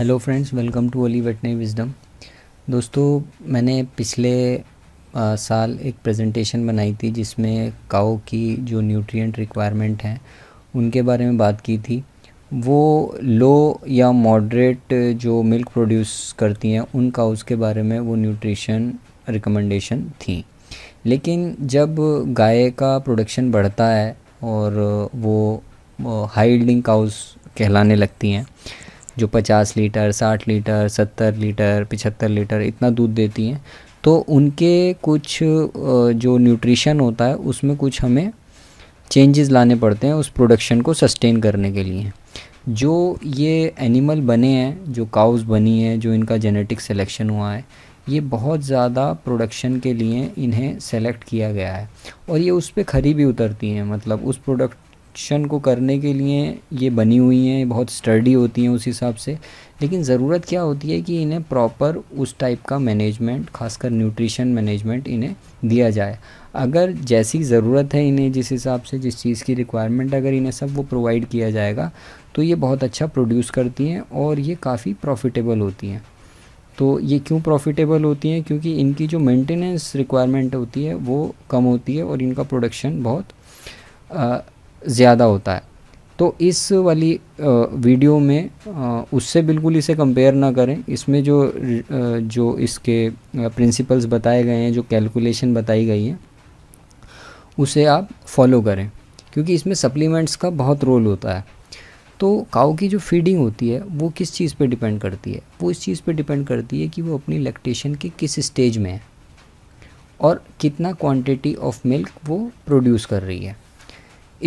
hello friends welcome to ओली veterinary wisdom दोस्तों मैंने पिछले आ, साल एक प्रेजेंटेशन बनाई थी जिसमें काओ की जो न्यूट्रिएंट रिक्वायरमेंट हैं उनके बारे में बात की थी वो लो या मॉडरेट जो मिल्क प्रोड्यूस करती हैं उन काउज़ के बारे में वो न्यूट्रिशन रिकमेंडेशन थी लेकिन जब गाय का प्रोडक्शन बढ़ता है और वो हाई काउस कहलाने लगती हैं जो पचास लीटर साठ लीटर सत्तर लीटर पिछहत्तर लीटर इतना दूध देती हैं तो उनके कुछ जो न्यूट्रिशन होता है उसमें कुछ हमें चेंजेस लाने पड़ते हैं उस प्रोडक्शन को सस्टेन करने के लिए जो ये एनिमल बने हैं जो काउस बनी हैं जो इनका जेनेटिक सिलेक्शन हुआ है ये बहुत ज़्यादा प्रोडक्शन के लिए इन्हें सेलेक्ट किया गया है और ये उस पर खरी भी उतरती हैं मतलब उस प्रोडक्ट एक्शन को करने के लिए ये बनी हुई हैं बहुत स्टडी होती हैं उस हिसाब से लेकिन ज़रूरत क्या होती है कि इन्हें प्रॉपर उस टाइप का मैनेजमेंट खासकर न्यूट्रिशन मैनेजमेंट इन्हें दिया जाए अगर जैसी ज़रूरत है इन्हें जिस हिसाब से जिस चीज़ की रिक्वायरमेंट अगर इन्हें सब वो प्रोवाइड किया जाएगा तो ये बहुत अच्छा प्रोड्यूस करती हैं और ये काफ़ी प्रॉफिटेबल होती हैं तो ये क्यों प्रॉफिटेबल होती हैं क्योंकि इनकी जो मेंटेनेंस रिक्वायरमेंट होती है वो कम होती है और इनका प्रोडक्शन बहुत ज़्यादा होता है तो इस वाली वीडियो में उससे बिल्कुल इसे कंपेयर ना करें इसमें जो जो इसके प्रिंसिपल्स बताए गए हैं जो कैलकुलेशन बताई गई है उसे आप फॉलो करें क्योंकि इसमें सप्लीमेंट्स का बहुत रोल होता है तो काऊ की जो फीडिंग होती है वो किस चीज़ पे डिपेंड करती है वो इस चीज़ पे डिपेंड करती है कि वो अपनी लैक्टेशन के किस स्टेज में है और कितना क्वांटिटी ऑफ मिल्क वो प्रोड्यूस कर रही है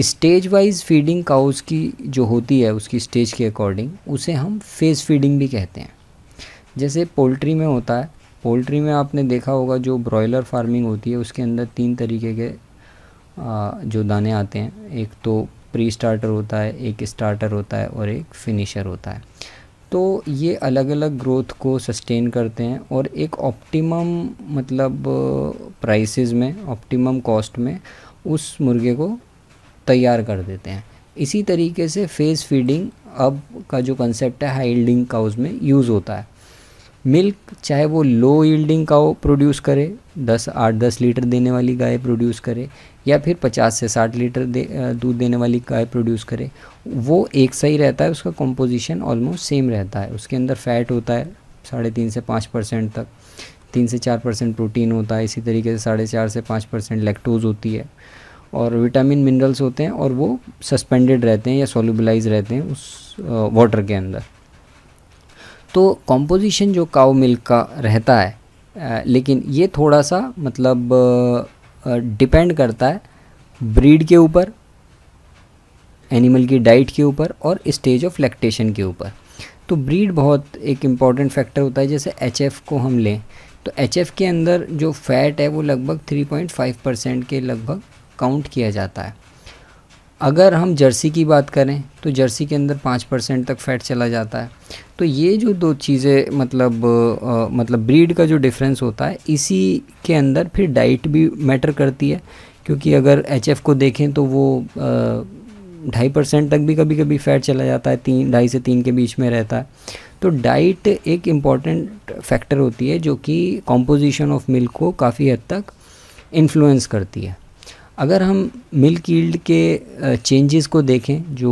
स्टेज वाइज फीडिंग काउस की जो होती है उसकी स्टेज के अकॉर्डिंग उसे हम फेस फीडिंग भी कहते हैं जैसे पोल्ट्री में होता है पोल्ट्री में आपने देखा होगा जो ब्रॉयलर फार्मिंग होती है उसके अंदर तीन तरीके के जो दाने आते हैं एक तो प्री स्टार्टर होता है एक स्टार्टर होता है और एक फिनिशर होता है तो ये अलग अलग ग्रोथ को सस्टेन करते हैं और एक ऑप्टिमम मतलब प्राइसेस में ऑप्टिमम कॉस्ट में उस मुर्गे को तैयार कर देते हैं इसी तरीके से फेस फीडिंग अब का जो कंसेप्ट है हाई यील्डिंग काउज में यूज़ होता है मिल्क चाहे वो लो ईल्डिंग का प्रोड्यूस करे दस आठ दस लीटर देने वाली गाय प्रोड्यूस करे या फिर पचास से साठ लीटर दे, दूध देने वाली गाय प्रोड्यूस करे वो एक सा ही रहता है उसका कंपोजिशन ऑलमोस्ट सेम रहता है उसके अंदर फैट होता है साढ़े तीन से पाँच परसेंट तक तीन से चार परसेंट प्रोटीन होता है इसी तरीके से साढ़े चार से पाँच परसेंट लैक्टोज़ होती है और विटामिन मिनरल्स होते हैं और वो सस्पेंडेड रहते हैं या सोलबलाइज रहते हैं उस वाटर के अंदर तो कॉम्पोजिशन जो काओ मिल्क का रहता है लेकिन ये थोड़ा सा मतलब डिपेंड करता है ब्रीड के ऊपर एनिमल की डाइट के ऊपर और स्टेज ऑफ लैक्टेशन के ऊपर तो ब्रीड बहुत एक इम्पॉर्टेंट फैक्टर होता है जैसे एच को हम लें तो एच के अंदर जो फैट है वो लगभग 3.5 परसेंट के लगभग काउंट किया जाता है अगर हम जर्सी की बात करें तो जर्सी के अंदर पाँच परसेंट तक फैट चला जाता है तो ये जो दो चीज़ें मतलब आ, मतलब ब्रीड का जो डिफरेंस होता है इसी के अंदर फिर डाइट भी मैटर करती है क्योंकि अगर एच को देखें तो वो ढाई परसेंट तक भी कभी कभी फैट चला जाता है तीन ढाई से तीन के बीच में रहता है तो डाइट एक इम्पॉर्टेंट फैक्टर होती है जो कि कॉम्पोजिशन ऑफ मिल्क को काफ़ी हद तक इन्फ्लुएंस करती है अगर हम मिल्क यील्ड के चेंजेस को देखें जो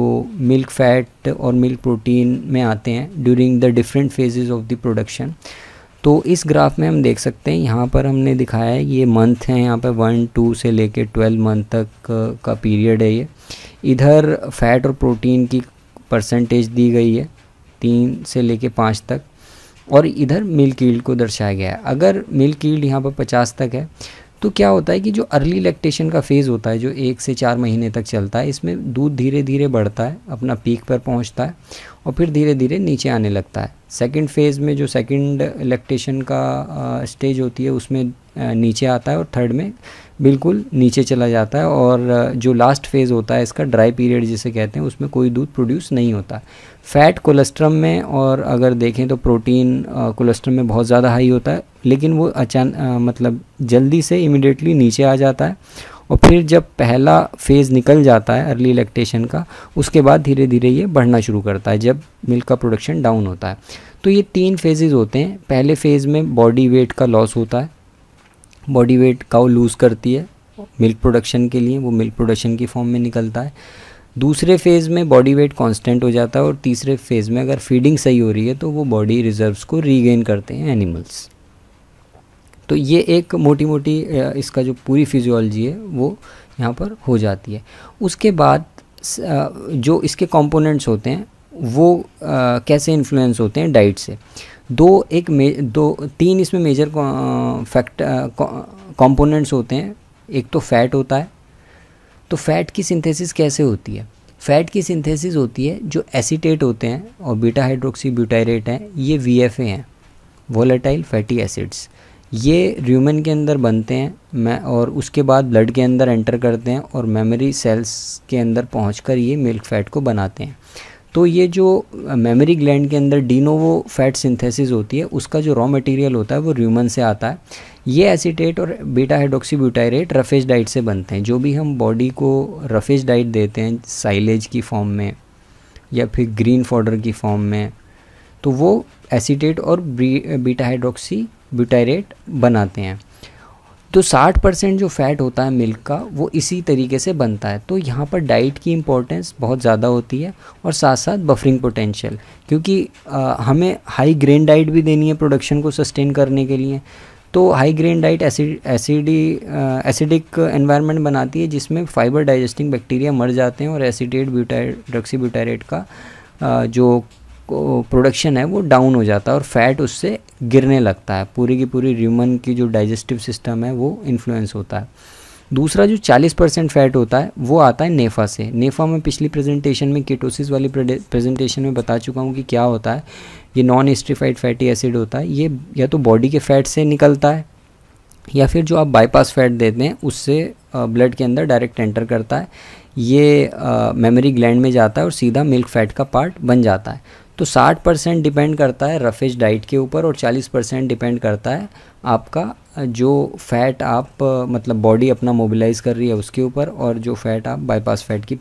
मिल्क फैट और मिल्क प्रोटीन में आते हैं during the different phases of the production तो इस ग्राफ में हम देख सकते हैं यहाँ पर हमने दिखाया है ये मंथ हैं यहाँ पर वन टू से लेके ट्वेल्व मंथ तक का पीरियड है ये इधर फैट और प्रोटीन की परसेंटेज दी गई है तीन से लेके पाँच तक और इधर मिल्क यील्ड को दर्शाया गया है अगर मिल्क यील्ड यहाँ पर पचास तक है तो क्या होता है कि जो अर्ली लैक्टेशन का फेज़ होता है जो एक से चार महीने तक चलता है इसमें दूध धीरे धीरे बढ़ता है अपना पीक पर पहुंचता है और फिर धीरे धीरे नीचे आने लगता है सेकंड फेज़ में जो सेकंड लैक्टेशन का स्टेज होती है उसमें नीचे आता है और थर्ड में बिल्कुल नीचे चला जाता है और जो लास्ट फेज़ होता है इसका ड्राई पीरियड जिसे कहते हैं उसमें कोई दूध प्रोड्यूस नहीं होता फ़ैट कोलेस्ट्रम में और अगर देखें तो प्रोटीन कोलेस्ट्रम में बहुत ज़्यादा हाई होता है लेकिन वो अचान मतलब जल्दी से इमिडिएटली नीचे आ जाता है और फिर जब पहला फेज़ निकल जाता है अर्ली इलेक्टेशन का उसके बाद धीरे धीरे ये बढ़ना शुरू करता है जब मिल्क का प्रोडक्शन डाउन होता है तो ये तीन फेजेज़ होते हैं पहले फेज़ में बॉडी वेट का लॉस होता है बॉडी वेट काउ लूज़ करती है मिल्क प्रोडक्शन के लिए वो मिल्क प्रोडक्शन की फॉर्म में निकलता है दूसरे फेज़ में बॉडी वेट कांस्टेंट हो जाता है और तीसरे फेज़ में अगर फीडिंग सही हो रही है तो वो बॉडी रिजर्व्स को रीगेन करते हैं एनिमल्स तो ये एक मोटी मोटी इसका जो पूरी फिजियोलॉजी है वो यहाँ पर हो जाती है उसके बाद जो इसके कंपोनेंट्स होते हैं वो कैसे इन्फ्लुएंस होते हैं डाइट से दो एक मे दो तीन इसमें मेजर फैक्ट कंपोनेंट्स होते हैं एक तो फैट होता है तो फैट की सिंथेसिस कैसे होती है फैट की सिंथेसिस होती है जो एसीटेट होते हैं और बीटा हाइड्रोक्सी ब्यूटाइरेट हैं ये वी हैं वोलेटाइल फैटी एसिड्स ये र्यूमन के अंदर बनते हैं मैं और उसके बाद ब्लड के अंदर एंटर करते हैं और मेमोरी सेल्स के अंदर पहुंचकर ये मिल्क फैट को बनाते हैं तो ये जो मेमोरी ग्लैंड के अंदर डीनोवो फैट सिंथेसिस होती है उसका जो रॉ मटेरियल होता है वो र्यूमन से आता है ये एसिटेट और बीटा ब्यूटाइरेट रफेज डाइट से बनते हैं जो भी हम बॉडी को रफेज डाइट देते हैं साइलेज की फॉर्म में या फिर ग्रीन फॉर्डर की फॉर्म में तो वो एसीटेट और बीटा हाइड्रोक्सी ब्यूटाइरेट बनाते हैं तो 60 परसेंट जो फैट होता है मिल्क का वो इसी तरीके से बनता है तो यहाँ पर डाइट की इम्पोर्टेंस बहुत ज़्यादा होती है और साथ साथ बफरिंग पोटेंशियल क्योंकि आ, हमें हाई ग्रेन डाइट भी देनी है प्रोडक्शन को सस्टेन करने के लिए तो high grain diet acid acidi acidic environment बनाती है जिसमें फाइबर डाइजेस्टिंग बैक्टीरिया मर जाते हैं और एसिडेट ब्यूटाई ब्यूटारेट का आ, जो प्रोडक्शन है वो डाउन हो जाता है और फैट उससे गिरने लगता है पूरी की पूरी ह्यूमन की जो डाइजेस्टिव सिस्टम है वो इन्फ्लुएंस होता है दूसरा जो 40 परसेंट फैट होता है वो आता है नेफा से नेफा में पिछली प्रेजेंटेशन में केटोसिस वाली प्रेजेंटेशन में बता चुका हूँ कि क्या होता है ये नॉन एस्ट्रीफाइड फैटी एसिड होता है ये या तो बॉडी के फैट से निकलता है या फिर जो आप बाईपास फैट देते हैं उससे ब्लड के अंदर डायरेक्ट एंटर करता है ये मेमोरी ग्लैंड में जाता है और सीधा मिल्क फैट का पार्ट बन जाता है तो 60 परसेंट डिपेंड करता है रफेज डाइट के ऊपर और 40 परसेंट डिपेंड करता है आपका जो फैट आप मतलब बॉडी अपना मोबिलाइज कर रही है उसके ऊपर और जो फैट आप बाईपास फैट की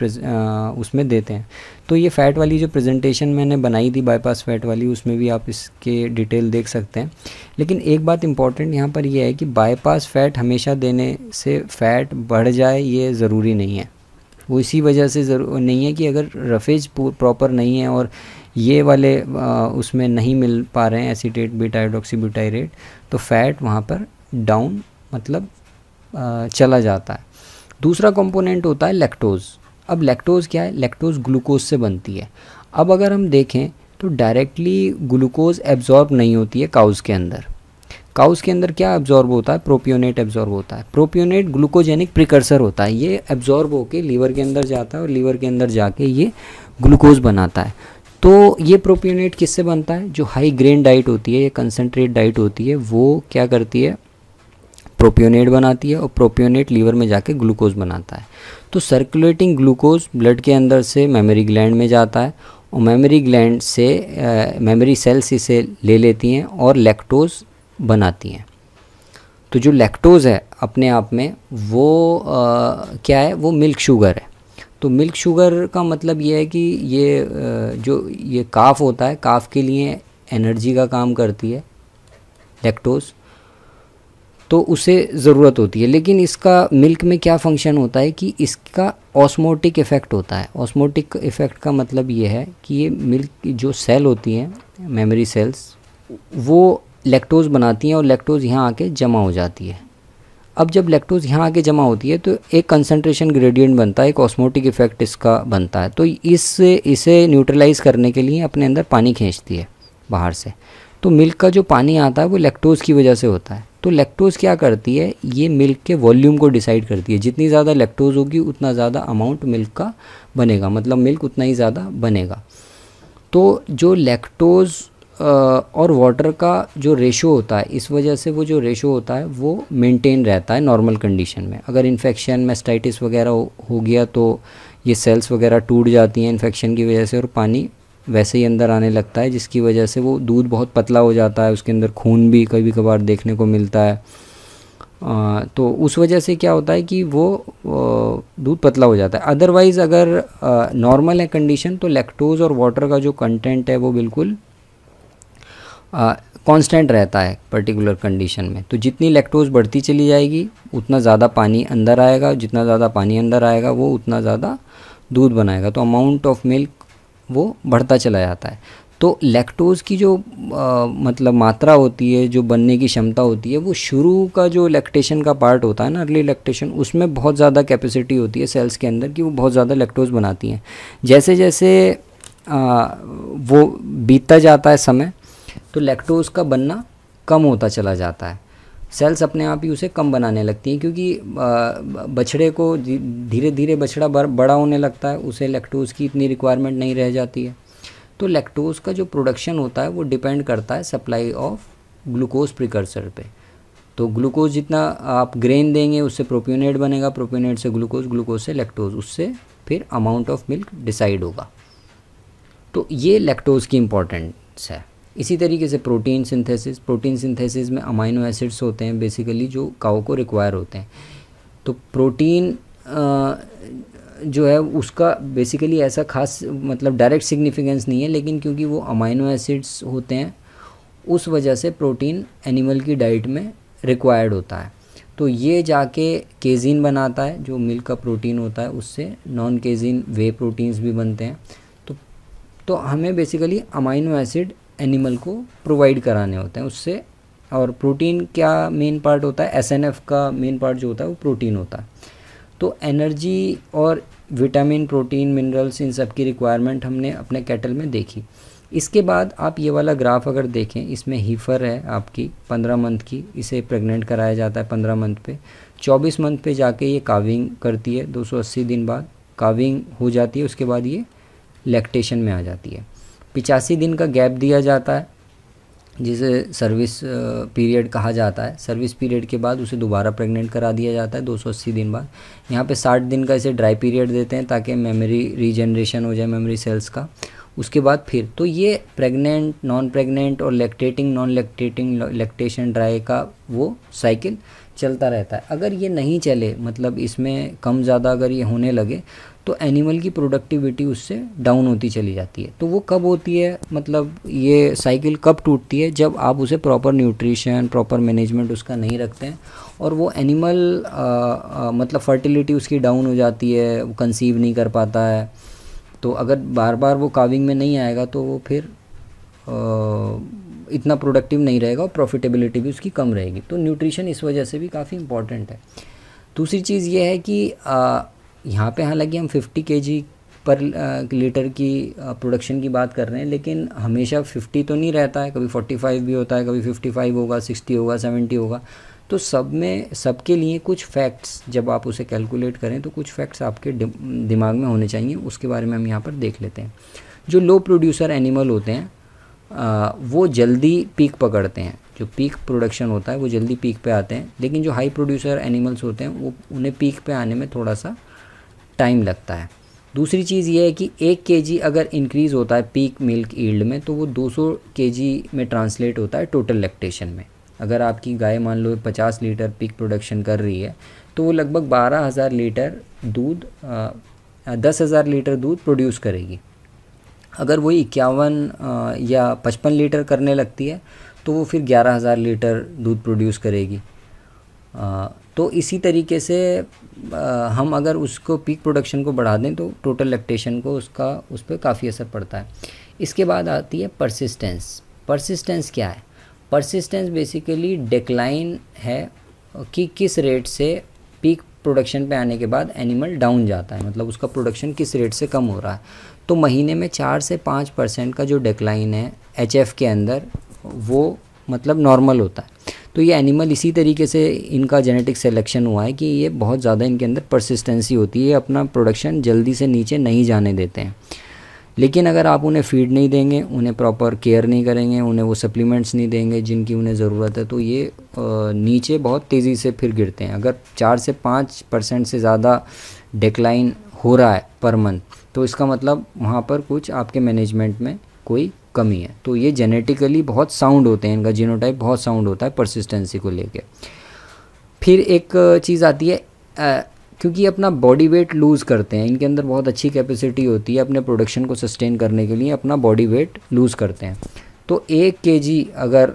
उसमें देते हैं तो ये फ़ैट वाली जो प्रेजेंटेशन मैंने बनाई थी बाईपास फैट वाली उसमें भी आप इसके डिटेल देख सकते हैं लेकिन एक बात इम्पॉर्टेंट यहाँ पर यह है कि बाईपास फैट हमेशा देने से फैट बढ़ जाए ये ज़रूरी नहीं है वो इसी वजह से ज़रूर नहीं है कि अगर रफेज प्रॉपर नहीं है और ये वाले आ, उसमें नहीं मिल पा रहे हैं एसीटेट बीटाइडोक्सीब्यूटाइरेट तो फैट वहाँ पर डाउन मतलब आ, चला जाता है दूसरा कंपोनेंट होता है लैक्टोज़ अब लैक्टोज़ क्या है लैक्टोज़ ग्लूकोज से बनती है अब अगर हम देखें तो डायरेक्टली ग्लूकोज एब्जॉर्ब नहीं होती है काउज़ के अंदर काउस के अंदर क्या एब्जॉर्ब होता है प्रोपियोनेट एब्जॉर्ब होता है प्रोपियोनेट ग्लूकोजेनिक प्रिकर्सर होता है ये एब्जॉर्ब होके लीवर के अंदर जाता है और लीवर के अंदर जाके ये ग्लूकोज बनाता है तो ये प्रोपियोनेट किससे बनता है जो हाई ग्रेन डाइट होती है या कंसनट्रेट डाइट होती है वो क्या करती है प्रोपियोनेट बनाती है और प्रोपियोनेट लीवर में जाके ग्लूकोज बनाता है तो सर्कुलेटिंग ग्लूकोज ब्लड के अंदर से मेमोरी ग्लैंड में जाता है और मेमोरी ग्लैंड से मेमोरी सेल्स इसे ले लेती हैं और लैक्टोज बनाती हैं तो जो लैक्टोज़ है अपने आप में वो आ, क्या है वो मिल्क शुगर है तो मिल्क शुगर का मतलब ये है कि ये जो ये काफ होता है काफ के लिए एनर्जी का काम करती है लैक्टोज तो उसे ज़रूरत होती है लेकिन इसका मिल्क में क्या फंक्शन होता है कि इसका ऑस्मोटिक इफ़ेक्ट होता है ऑस्मोटिक इफ़ेक्ट का मतलब ये है कि ये मिल्क जो सेल होती हैं मेमोरी सेल्स वो लैक्टोज़ बनाती हैं और लैक्टोज़ यहाँ आके जमा हो जाती है अब जब लैक्टोज यहाँ आके जमा होती है तो एक कंसनट्रेशन ग्रेडियंट बनता है एक ऑस्मोटिक इफेक्ट इसका बनता है तो इस इसे न्यूट्रलाइज करने के लिए अपने अंदर पानी खींचती है बाहर से तो मिल्क का जो पानी आता है वो लैक्टोज की वजह से होता है तो लैक्टोज क्या करती है ये मिल्क के वॉल्यूम को डिसाइड करती है जितनी ज़्यादा लेक्टोज़ होगी उतना ज़्यादा अमाउंट मिल्क का बनेगा मतलब मिल्क उतना ही ज़्यादा बनेगा तो जो लैक्टोज और वाटर का जो रेशो होता है इस वजह से वो जो रेशो होता है वो मेंटेन रहता है नॉर्मल कंडीशन में अगर इन्फेक्शन मेस्टाइटिस वगैरह हो, हो गया तो ये सेल्स वगैरह टूट जाती हैं इन्फेक्शन की वजह से और पानी वैसे ही अंदर आने लगता है जिसकी वजह से वो दूध बहुत पतला हो जाता है उसके अंदर खून भी कभी कभार देखने को मिलता है आ, तो उस वजह से क्या होता है कि वो दूध पतला हो जाता है अदरवाइज़ अगर नॉर्मल है कंडीशन तो लैक्टोज़ और वाटर का जो कंटेंट है वो बिल्कुल कांस्टेंट रहता है पर्टिकुलर कंडीशन में तो जितनी लैक्टोज बढ़ती चली जाएगी उतना ज़्यादा पानी अंदर आएगा जितना ज़्यादा पानी अंदर आएगा वो उतना ज़्यादा दूध बनाएगा तो अमाउंट ऑफ मिल्क वो बढ़ता चला जाता है तो लैक्टोज़ की जो आ, मतलब मात्रा होती है जो बनने की क्षमता होती है वो शुरू का जो लैक्टेशन का पार्ट होता है ना अर्ली लैक्टेशन उसमें बहुत ज़्यादा कैपेसिटी होती है सेल्स के अंदर कि वो बहुत ज़्यादा लैक्टोज़ बनाती हैं जैसे जैसे आ, वो बीतता जाता है समय तो लैक्टोज का बनना कम होता चला जाता है सेल्स अपने आप ही उसे कम बनाने लगती हैं क्योंकि बछड़े को धीरे धीरे बछड़ा बड़ा होने लगता है उसे लैक्टोज की इतनी रिक्वायरमेंट नहीं रह जाती है तो लैक्टोज का जो प्रोडक्शन होता है वो डिपेंड करता है सप्लाई ऑफ ग्लूकोज प्रिकर्सर पे तो ग्लूकोज जितना आप ग्रेन देंगे उससे प्रोप्यूनेट बनेगा प्रोप्यूनेट से ग्लूकोज ग्लूकोज से लैक्टोज उससे फिर अमाउंट ऑफ मिल्क डिसाइड होगा तो ये लैक्टोज की इंपॉर्टेंस है इसी तरीके से प्रोटीन सिंथेसिस प्रोटीन सिंथेसिस में अमाइनो एसिड्स होते हैं बेसिकली जो काओ को रिक्वायर होते हैं तो प्रोटीन जो है उसका बेसिकली ऐसा खास मतलब डायरेक्ट सिग्निफिकेंस नहीं है लेकिन क्योंकि वो अमाइनो एसिड्स होते हैं उस वजह से प्रोटीन एनिमल की डाइट में रिक्वायर्ड होता है तो ये जाके केजीन बनाता है जो मिल्क का प्रोटीन होता है उससे नॉन केजीन वे प्रोटीन्स भी बनते हैं तो तो हमें बेसिकली अमाइनो एसिड एनिमल को प्रोवाइड कराने होते हैं उससे और प्रोटीन क्या मेन पार्ट होता है एसएनएफ का मेन पार्ट जो होता है वो प्रोटीन होता है तो एनर्जी और विटामिन प्रोटीन मिनरल्स इन सब की रिक्वायरमेंट हमने अपने कैटल में देखी इसके बाद आप ये वाला ग्राफ अगर देखें इसमें हीफर है आपकी पंद्रह मंथ की इसे प्रेग्नेंट कराया जाता है पंद्रह मंथ पे चौबीस मंथ पे जाके ये काविंग करती है अस्सी दिन बाद काविंग हो जाती है उसके बाद ये लैक्टेशन में आ जाती है पिचासी दिन का गैप दिया जाता है जिसे सर्विस पीरियड कहा जाता है सर्विस पीरियड के बाद उसे दोबारा प्रेग्नेंट करा दिया जाता है 280 दिन बाद यहाँ पे 60 दिन का इसे ड्राई पीरियड देते हैं ताकि मेमोरी रीजनरेशन हो जाए मेमोरी सेल्स का उसके बाद फिर तो ये प्रेग्नेंट नॉन प्रेग्नेंट और lactating non lactating lactation dry का वो साइकिल चलता रहता है अगर ये नहीं चले मतलब इसमें कम ज़्यादा अगर ये होने लगे तो एनिमल की प्रोडक्टिविटी उससे डाउन होती चली जाती है तो वो कब होती है मतलब ये साइकिल कब टूटती है जब आप उसे प्रॉपर न्यूट्रिशन प्रॉपर मैनेजमेंट उसका नहीं रखते हैं और वो एनिमल मतलब फर्टिलिटी उसकी डाउन हो जाती है वो कंसीव नहीं कर पाता है तो अगर बार बार वो काविंग में नहीं आएगा तो वो फिर आ, इतना प्रोडक्टिव नहीं रहेगा और प्रॉफिटेबिलिटी भी उसकी कम रहेगी तो न्यूट्रिशन इस वजह से भी काफ़ी इंपॉर्टेंट है दूसरी चीज़ ये है कि यहाँ पे हालांकि हम 50 के पर लीटर की प्रोडक्शन की बात कर रहे हैं लेकिन हमेशा 50 तो नहीं रहता है कभी 45 भी होता है कभी 55 होगा 60 होगा 70 होगा तो सब में सबके लिए कुछ फैक्ट्स जब आप उसे कैलकुलेट करें तो कुछ फैक्ट्स आपके दिमाग में होने चाहिए उसके बारे में हम यहाँ पर देख लेते हैं जो लो प्रोड्यूसर एनिमल होते हैं आ, वो जल्दी पीक पकड़ते हैं जो पीक प्रोडक्शन होता है वो जल्दी पीक पे आते हैं लेकिन जो हाई प्रोड्यूसर एनिमल्स होते हैं वो उन्हें पीक पे आने में थोड़ा सा टाइम लगता है दूसरी चीज़ ये है कि एक के अगर इंक्रीज़ होता है पीक मिल्क ईल्ड में तो वो 200 के में ट्रांसलेट होता है टोटल लैक्टेशन में अगर आपकी गाय मान लो 50 लीटर पीक प्रोडक्शन कर रही है तो वो लगभग 12,000 लीटर दूध दस हज़ार लीटर दूध प्रोड्यूस करेगी अगर वही इक्यावन या पचपन लीटर करने लगती है तो वो फिर ग्यारह हज़ार लीटर दूध प्रोड्यूस करेगी आ, तो इसी तरीके से हम अगर उसको पीक प्रोडक्शन को बढ़ा दें तो टोटल लैक्टेशन को उसका उस पर काफ़ी असर पड़ता है इसके बाद आती है परसिस्टेंस परसिस्टेंस क्या है परसिस्टेंस बेसिकली डिक्लाइन है कि किस रेट से पीक प्रोडक्शन पे आने के बाद एनिमल डाउन जाता है मतलब उसका प्रोडक्शन किस रेट से कम हो रहा है तो महीने में चार से पाँच परसेंट का जो डिक्लाइन है एच के अंदर वो मतलब नॉर्मल होता है तो ये एनिमल इसी तरीके से इनका जेनेटिक सिलेक्शन हुआ है कि ये बहुत ज़्यादा इनके अंदर परसिस्टेंसी होती है अपना प्रोडक्शन जल्दी से नीचे नहीं जाने देते हैं लेकिन अगर आप उन्हें फीड नहीं देंगे उन्हें प्रॉपर केयर नहीं करेंगे उन्हें वो सप्लीमेंट्स नहीं देंगे जिनकी उन्हें ज़रूरत है तो ये नीचे बहुत तेज़ी से फिर गिरते हैं अगर चार से पाँच परसेंट से ज़्यादा डिक्लाइन हो रहा है पर मंथ तो इसका मतलब वहाँ पर कुछ आपके मैनेजमेंट में कोई कमी है तो ये जेनेटिकली बहुत साउंड होते हैं इनका जीनोटाइप बहुत साउंड होता है परसिस्टेंसी को लेके फिर एक चीज़ आती है आ, क्योंकि अपना बॉडी वेट लूज़ करते हैं इनके अंदर बहुत अच्छी कैपेसिटी होती है अपने प्रोडक्शन को सस्टेन करने के लिए अपना बॉडी वेट लूज़ करते हैं तो एक के जी अगर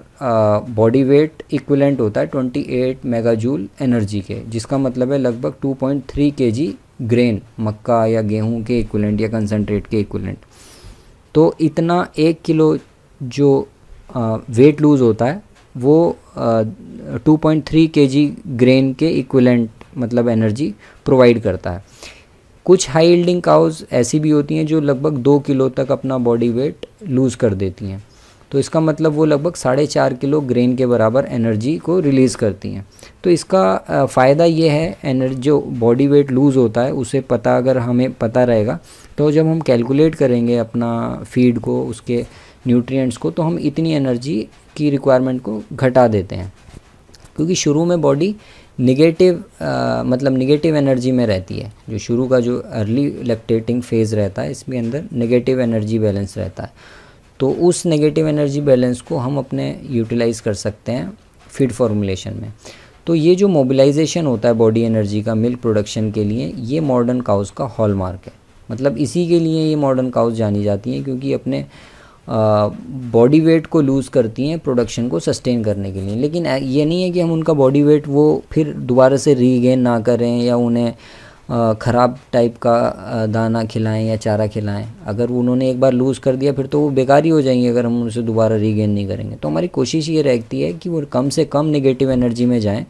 बॉडी वेट इक्वलेंट होता है 28 मेगाजूल एनर्जी के जिसका मतलब है लगभग to point three K G grain मक्का या गेहूं के इक्वलेंट या कंसनट्रेट के इक्वलेंट तो इतना एक किलो जो वेट लूज़ होता है वो to point three K G grain के इक्वलेंट मतलब एनर्जी प्रोवाइड करता है कुछ हाई यील्डिंग काउज ऐसी भी होती हैं जो लगभग दो किलो तक अपना बॉडी वेट लूज़ कर देती हैं तो इसका मतलब वो लगभग साढ़े चार किलो ग्रेन के बराबर एनर्जी को रिलीज़ करती हैं तो इसका फ़ायदा ये है एनर्जी जो बॉडी वेट लूज़ होता है उसे पता अगर हमें पता रहेगा तो जब हम कैलकुलेट करेंगे अपना फीड को उसके न्यूट्रिएंट्स को तो हम इतनी एनर्जी की रिक्वायरमेंट को घटा देते हैं क्योंकि शुरू में बॉडी निगेटिव मतलब निगेटिव एनर्जी में रहती है जो शुरू का जो अर्ली लेप्टेटिंग फेज़ रहता है इसमें अंदर निगेटिव एनर्जी बैलेंस रहता है तो उस नेगेटिव एनर्जी बैलेंस को हम अपने यूटिलाइज़ कर सकते हैं फीड फॉर्मुलेशन में तो ये जो मोबिलाइजेशन होता है बॉडी एनर्जी का मिल्क प्रोडक्शन के लिए ये मॉडर्न काउस का हॉलमार्क है मतलब इसी के लिए ये मॉडर्न काउस जानी जाती हैं क्योंकि अपने बॉडी वेट को लूज़ करती हैं प्रोडक्शन को सस्टेन करने के लिए लेकिन ये नहीं है कि हम उनका बॉडी वेट वो फिर दोबारा से रीगेन ना करें या उन्हें ख़राब टाइप का दाना खिलाएं या चारा खिलाएं अगर उन्होंने एक बार लूज़ कर दिया फिर तो वो बेकार ही हो जाएंगे अगर हम उनसे दोबारा रीगेन नहीं करेंगे तो हमारी कोशिश ये रहती है कि वो कम से कम नेगेटिव एनर्जी में जाएँ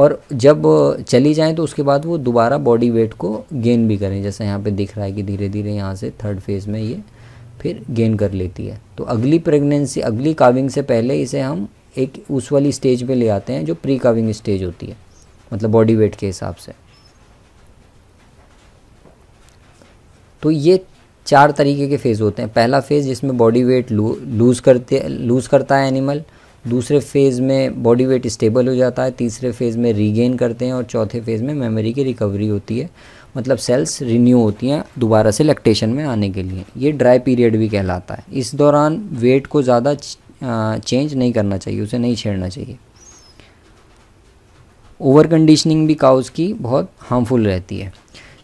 और जब चली जाएँ तो उसके बाद वो दोबारा बॉडी वेट को गेन भी करें जैसे यहाँ पर दिख रहा है कि धीरे धीरे यहाँ से थर्ड फेज़ में ये फिर गेन कर लेती है तो अगली प्रेगनेंसी अगली काविंग से पहले इसे हम एक उस वाली स्टेज पर ले आते हैं जो प्री काविंग स्टेज होती है मतलब बॉडी वेट के हिसाब से तो ये चार तरीके के फेज़ होते हैं पहला फेज़ जिसमें बॉडी वेट लूज़ करते लूज़ करता है एनिमल दूसरे फेज़ में बॉडी वेट स्टेबल हो जाता है तीसरे फेज़ में रीगेन करते हैं और चौथे फेज़ में मेमोरी की रिकवरी होती है मतलब सेल्स रिन्यू होती हैं दोबारा से लैक्टेशन में आने के लिए ये ड्राई पीरियड भी कहलाता है इस दौरान वेट को ज़्यादा चेंज नहीं करना चाहिए उसे नहीं छेड़ना चाहिए ओवर कंडीशनिंग भी काउज़ की बहुत हार्मफुल रहती है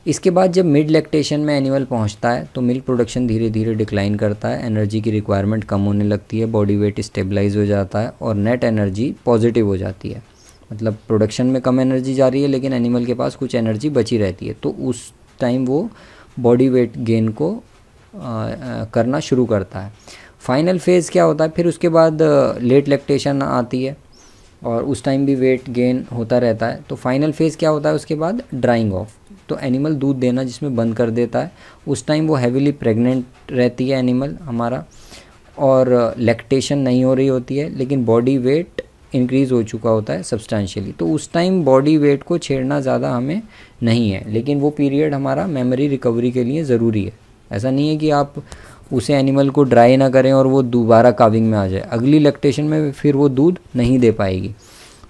इसके बाद जब मिड लैक्टेशन में एनिमल पहुंचता है तो मिल्क प्रोडक्शन धीरे धीरे डिक्लाइन करता है एनर्जी की रिक्वायरमेंट कम होने लगती है बॉडी वेट स्टेबलाइज हो जाता है और नेट एनर्जी पॉजिटिव हो जाती है मतलब प्रोडक्शन में कम एनर्जी जा रही है लेकिन एनिमल के पास कुछ एनर्जी बची रहती है तो उस टाइम वो बॉडी वेट गेन को आ, आ, करना शुरू करता है फाइनल फेज़ क्या होता है फिर उसके बाद लेट लैक्टेशन आती है और उस टाइम भी वेट गेन होता रहता है तो फाइनल फेज़ क्या होता है उसके बाद ड्राइंग ऑफ तो एनिमल दूध देना जिसमें बंद कर देता है उस टाइम वो हैविली प्रेग्नेंट रहती है एनिमल हमारा और लैक्टेशन नहीं हो रही होती है लेकिन बॉडी वेट इंक्रीज़ हो चुका होता है सब्सटैंशियली तो उस टाइम बॉडी वेट को छेड़ना ज़्यादा हमें नहीं है लेकिन वो पीरियड हमारा मेमोरी रिकवरी के लिए ज़रूरी है ऐसा नहीं है कि आप उसे एनिमल को ड्राई ना करें और वो दोबारा काविंग में आ जाए अगली लैक्टेशन में फिर वो दूध नहीं दे पाएगी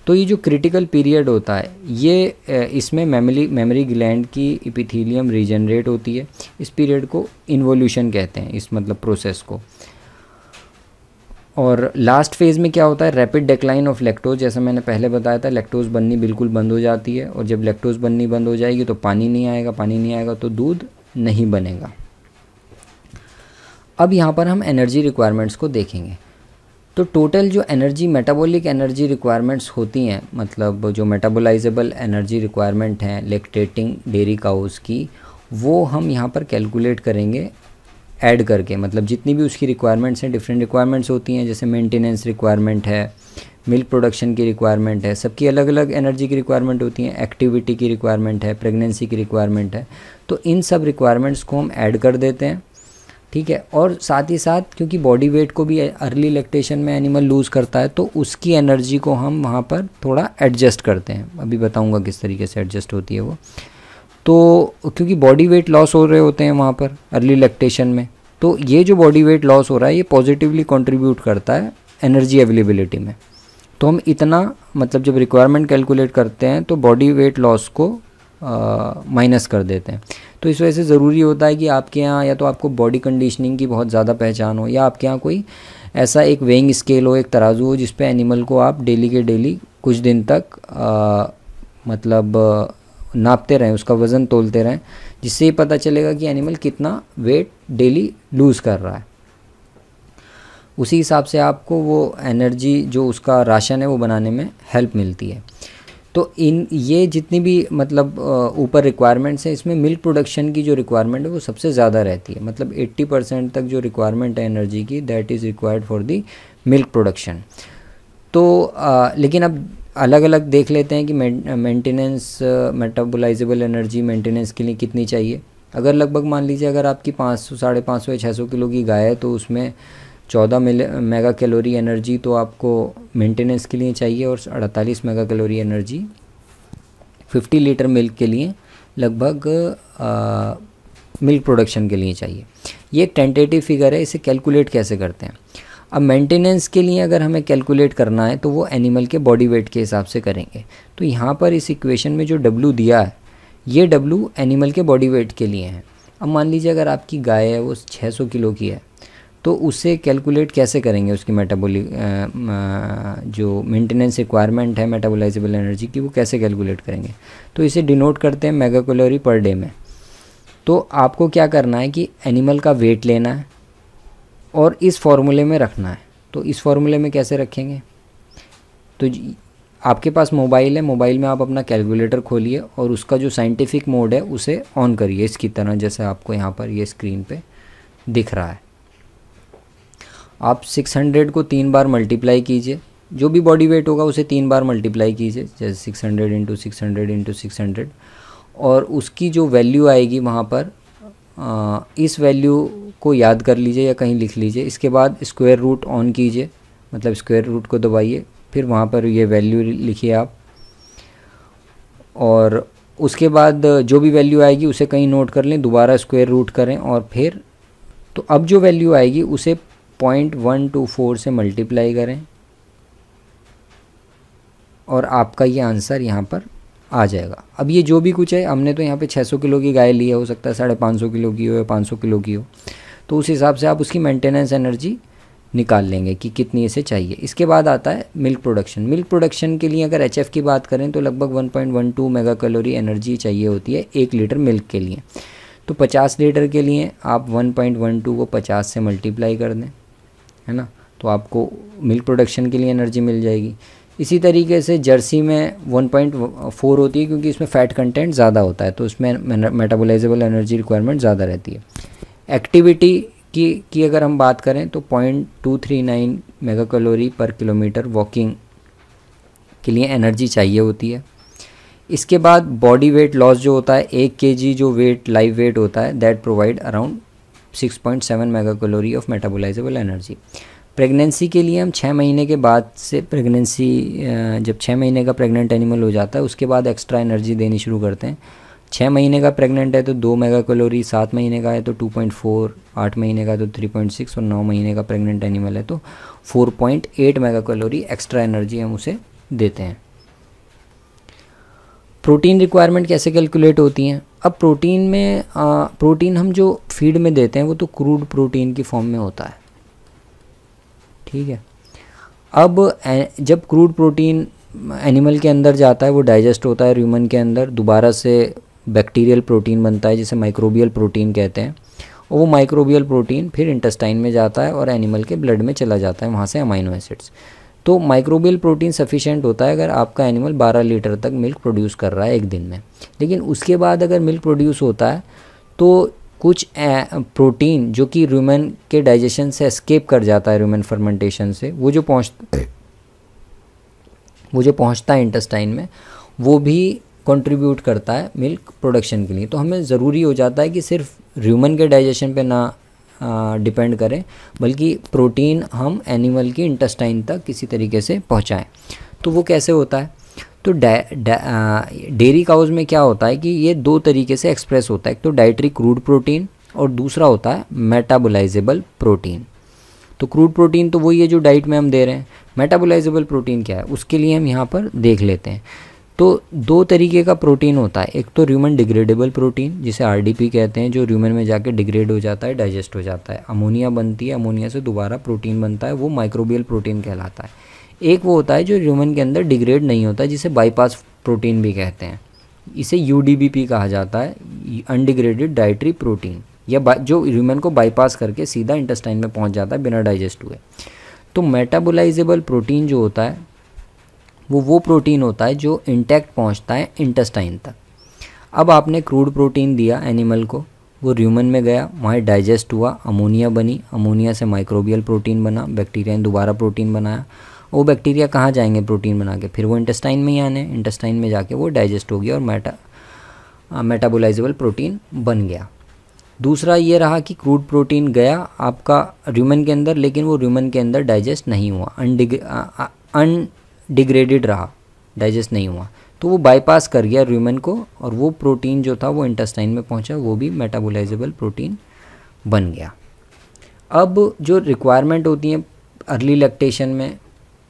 तो ये जो क्रिटिकल पीरियड होता है ये इसमें मेमोरी मेमोरी ग्लैंड की इपिथीलियम रिजनरेट होती है इस पीरियड को इन्वोल्यूशन कहते हैं इस मतलब प्रोसेस को और लास्ट फेज़ में क्या होता है रैपिड डिक्लाइन ऑफ लेक्टोज जैसा मैंने पहले बताया था लेक्टोज बननी बिल्कुल बंद हो जाती है और जब लेक्टोज बननी बंद हो जाएगी तो पानी नहीं आएगा पानी नहीं आएगा तो दूध नहीं बनेगा अब यहाँ पर हम एनर्जी रिक्वायरमेंट्स को देखेंगे तो टोटल जो एनर्जी मेटाबॉलिक एनर्जी रिक्वायरमेंट्स होती हैं मतलब जो मेटाबोलाइजेबल एनर्जी रिक्वायरमेंट हैं लेक्टेटिंग डेयरी काउस की वो हम यहाँ पर कैलकुलेट करेंगे ऐड करके मतलब जितनी भी उसकी रिक्वायरमेंट्स हैं डिफरेंट रिक्वायरमेंट्स होती हैं जैसे मेंटेनेंस रिक्वायरमेंट है मिल्क प्रोडक्शन की रिक्वायरमेंट है सबकी अलग अलग एनर्जी की रिक्वायरमेंट होती है एक्टिविटी की रिक्वायरमेंट है प्रेगनेंसी की रिक्वायरमेंट है तो इन सब रिक्वायरमेंट्स को हम ऐड कर देते हैं ठीक है और साथ ही साथ क्योंकि बॉडी वेट को भी अर्ली लैक्टेशन में एनिमल लूज़ करता है तो उसकी एनर्जी को हम वहाँ पर थोड़ा एडजस्ट करते हैं अभी बताऊँगा किस तरीके से एडजस्ट होती है वो तो क्योंकि बॉडी वेट लॉस हो रहे होते हैं वहाँ पर अर्ली लेक्टेशन में तो ये जो बॉडी वेट लॉस हो रहा है ये पॉजिटिवली कंट्रीब्यूट करता है एनर्जी अवेलेबिलिटी में तो हम इतना मतलब जब रिक्वायरमेंट कैलकुलेट करते हैं तो बॉडी वेट लॉस को माइनस कर देते हैं तो इस वजह से ज़रूरी होता है कि आपके यहाँ या तो आपको बॉडी कंडीशनिंग की बहुत ज़्यादा पहचान हो या आपके यहाँ कोई ऐसा एक वेइंग स्केल हो एक तराजू हो जिस पे एनिमल को आप डेली के डेली कुछ दिन तक आ, मतलब नापते रहें उसका वज़न तोलते रहें जिससे ये पता चलेगा कि एनिमल कितना वेट डेली लूज़ कर रहा है उसी हिसाब से आपको वो एनर्जी जो उसका राशन है वो बनाने में हेल्प मिलती है तो इन ये जितनी भी मतलब ऊपर रिक्वायरमेंट्स हैं इसमें मिल्क प्रोडक्शन की जो रिक्वायरमेंट है वो सबसे ज़्यादा रहती है मतलब 80 परसेंट तक जो रिक्वायरमेंट है एनर्जी की that is required for the milk production तो आ, लेकिन अब अलग अलग देख लेते हैं कि मेंटेनेंस मेटाबोलाइजेबल एनर्जी मेंटेनेंस के लिए कितनी चाहिए अगर लगभग मान लीजिए अगर आपकी पाँच सौ साढ़े पाँच सौ या छः सौ किलो की गाय है तो उसमें चौदह मेगा कैलोरी एनर्जी तो आपको मेंटेनेंस के लिए चाहिए और अड़तालीस mega calorie energy fifty litre milk के लिए लगभग मिल्क प्रोडक्शन के लिए चाहिए ये एक टेंटेटिव फिगर है इसे कैलकुलेट कैसे करते हैं अब मेंटेनेंस के लिए अगर हमें कैलकुलेट करना है तो वो एनिमल के बॉडी वेट के हिसाब से करेंगे तो यहाँ पर इस इक्वेशन में जो डब्लू दिया है ये डब्लू एनिमल के बॉडी वेट के लिए है अब मान लीजिए अगर आपकी गाय है वो 600 किलो की है तो उसे कैलकुलेट कैसे करेंगे उसकी मेटाबोलिक जो मेंटेनेंस रिक्वायरमेंट है मेटाबोलाइजेबल एनर्जी की वो कैसे कैलकुलेट करेंगे तो इसे डिनोट करते हैं कैलोरी पर डे में तो आपको क्या करना है कि एनिमल का वेट लेना है और इस फार्मूले में रखना है तो इस फार्मूले में कैसे रखेंगे तो आपके पास मोबाइल है मोबाइल में आप अपना कैलकुलेटर खोलिए और उसका जो साइंटिफिक मोड है उसे ऑन करिए इसकी तरह जैसे आपको यहाँ पर ये स्क्रीन पे दिख रहा है आप 600 को तीन बार मल्टीप्लाई कीजिए जो भी बॉडी वेट होगा उसे तीन बार मल्टीप्लाई कीजिए जैसे six hundred into six hundred into six hundred और उसकी जो वैल्यू आएगी वहाँ पर आ, इस वैल्यू को याद कर लीजिए या कहीं लिख लीजिए इसके बाद स्क्वायर रूट ऑन कीजिए मतलब स्क्वायर रूट को दबाइए फिर वहाँ पर ये वैल्यू लिखिए आप और उसके बाद जो भी वैल्यू आएगी उसे कहीं नोट कर लें दोबारा स्क्वायर रूट करें और फिर तो अब जो वैल्यू आएगी उसे पॉइंट वन टू फोर से मल्टीप्लाई करें और आपका ये आंसर यहाँ पर आ जाएगा अब ये जो भी कुछ है हमने तो यहाँ पे 600 किलो की गाय ली है हो सकता है साढ़े पाँच सौ किलो की हो या पाँच सौ किलो की हो तो उस हिसाब से आप उसकी मेंटेनेंस एनर्जी निकाल लेंगे कि कितनी इसे चाहिए इसके बाद आता है मिल्क प्रोडक्शन मिल्क प्रोडक्शन के लिए अगर एच की बात करें तो लगभग 1.12 मेगा कैलोरी एनर्जी चाहिए होती है एक लीटर मिल्क के लिए तो 50 लीटर के लिए आप 1.12 को 50 से मल्टीप्लाई कर दें है ना तो आपको मिल्क प्रोडक्शन के लिए एनर्जी मिल जाएगी इसी तरीके से जर्सी में 1.4 होती है क्योंकि इसमें फ़ैट कंटेंट ज़्यादा होता है तो इसमें मेटाबोलाइजेबल एनर्जी रिक्वायरमेंट ज़्यादा रहती है एक्टिविटी की की अगर हम बात करें तो 0.239 mega calorie per kilometre walking के लिए एनर्जी चाहिए होती है इसके बाद बॉडी वेट लॉस जो होता है एक के जी जो वेट लाइव वेट होता है that provide around six point seven mega calorie of metabolizable energy pregnancy के लिए हम छः महीने के बाद से प्रेगनेंसी जब छः महीने का प्रेगनेंट एनिमल हो जाता है उसके बाद एक्स्ट्रा एनर्जी देनी शुरू करते हैं छः महीने का प्रेगनेंट है तो दो मेगा कैलोरी सात महीने का है तो टू पॉइंट फोर आठ महीने का तो थ्री पॉइंट सिक्स और नौ महीने का प्रेगनेंट एनिमल है तो four point eight mega calorie extra energy हम उसे देते हैं प्रोटीन रिक्वायरमेंट कैसे कैलकुलेट होती हैं अब प्रोटीन में आ, प्रोटीन हम जो फीड में देते हैं वो तो क्रूड प्रोटीन की फॉर्म में होता है ठीक है अब जब क्रूड प्रोटीन एनिमल के अंदर जाता है वो डाइजेस्ट होता है ह्यूमन के अंदर दोबारा से बैक्टीरियल प्रोटीन बनता है जिसे माइक्रोबियल प्रोटीन कहते हैं और वो माइक्रोबियल प्रोटीन फिर इंटेस्टाइन में जाता है और एनिमल के ब्लड में चला जाता है वहाँ से अमाइनो एसिड्स तो माइक्रोबियल प्रोटीन सफिशेंट होता है अगर आपका एनिमल 12 लीटर तक मिल्क प्रोड्यूस कर रहा है एक दिन में लेकिन उसके बाद अगर मिल्क प्रोड्यूस होता है तो कुछ प्रोटीन जो कि रूमन के डाइजेशन से एस्केप कर जाता है रूमन फर्मेंटेशन से वो जो पहुँच वो जो पहुँचता है इंटेस्टाइन में वो भी कंट्रीब्यूट करता है मिल्क प्रोडक्शन के लिए तो हमें ज़रूरी हो जाता है कि सिर्फ ह्यूमन के डाइजेशन पे ना डिपेंड करें बल्कि प्रोटीन हम एनिमल की इंटस्टाइन तक किसी तरीके से पहुँचाएँ तो वो कैसे होता है तो डेयरी काउज में क्या होता है कि ये दो तरीके से एक्सप्रेस होता है एक तो डाइट्री क्रूड प्रोटीन और दूसरा होता है मेटाबोलाइजेबल प्रोटीन तो क्रूड प्रोटीन तो वही है जो डाइट में हम दे रहे हैं मेटाबोलाइजेबल प्रोटीन क्या है उसके लिए हम यहाँ पर देख लेते हैं तो दो तरीके का प्रोटीन होता है एक तो र्यूमन डिग्रेडेबल प्रोटीन जिसे आर कहते हैं जो र्यूमन में जाके डिग्रेड हो जाता है डाइजेस्ट हो जाता है अमोनिया बनती है अमोनिया से दोबारा प्रोटीन बनता है वो माइक्रोबियल प्रोटीन कहलाता है एक वो होता है जो ह्यूमन के अंदर डिग्रेड नहीं होता जिसे बाईपास प्रोटीन भी कहते हैं इसे यू कहा जाता है अनडिग्रेडेड डाइट्री प्रोटीन या जो ह्यूमन को बाईपास करके सीधा इंटेस्टाइन में पहुंच जाता है बिना डाइजेस्ट हुए तो मेटाबोलाइजेबल प्रोटीन जो होता है वो वो प्रोटीन होता है जो इंटैक्ट पहुंचता है इंटेस्टाइन तक अब आपने क्रूड प्रोटीन दिया एनिमल को वो र्यूमन में गया वहाँ डाइजेस्ट हुआ अमोनिया बनी अमोनिया से माइक्रोबियल प्रोटीन बना बैक्टीरिया ने दोबारा प्रोटीन बनाया वो बैक्टीरिया कहाँ जाएंगे प्रोटीन बना के फिर वो इंटेस्टाइन में ही आने इंटेस्टाइन में जाके वो डाइजेस्ट हो गया और मेटा मेटाबोलाइजेबल प्रोटीन बन गया दूसरा ये रहा कि क्रूड प्रोटीन गया आपका र्यूमन के अंदर लेकिन वो र्यूमन के अंदर डाइजेस्ट नहीं हुआ अनडिग अन डिग्रेडेड रहा डाइजेस्ट नहीं हुआ तो वो बाईपास कर गया र्यूमेन को और वो प्रोटीन जो था वो इंटेस्टाइन में पहुंचा वो भी मेटाबोलाइजेबल प्रोटीन बन गया अब जो रिक्वायरमेंट होती है अर्ली लैक्टेशन में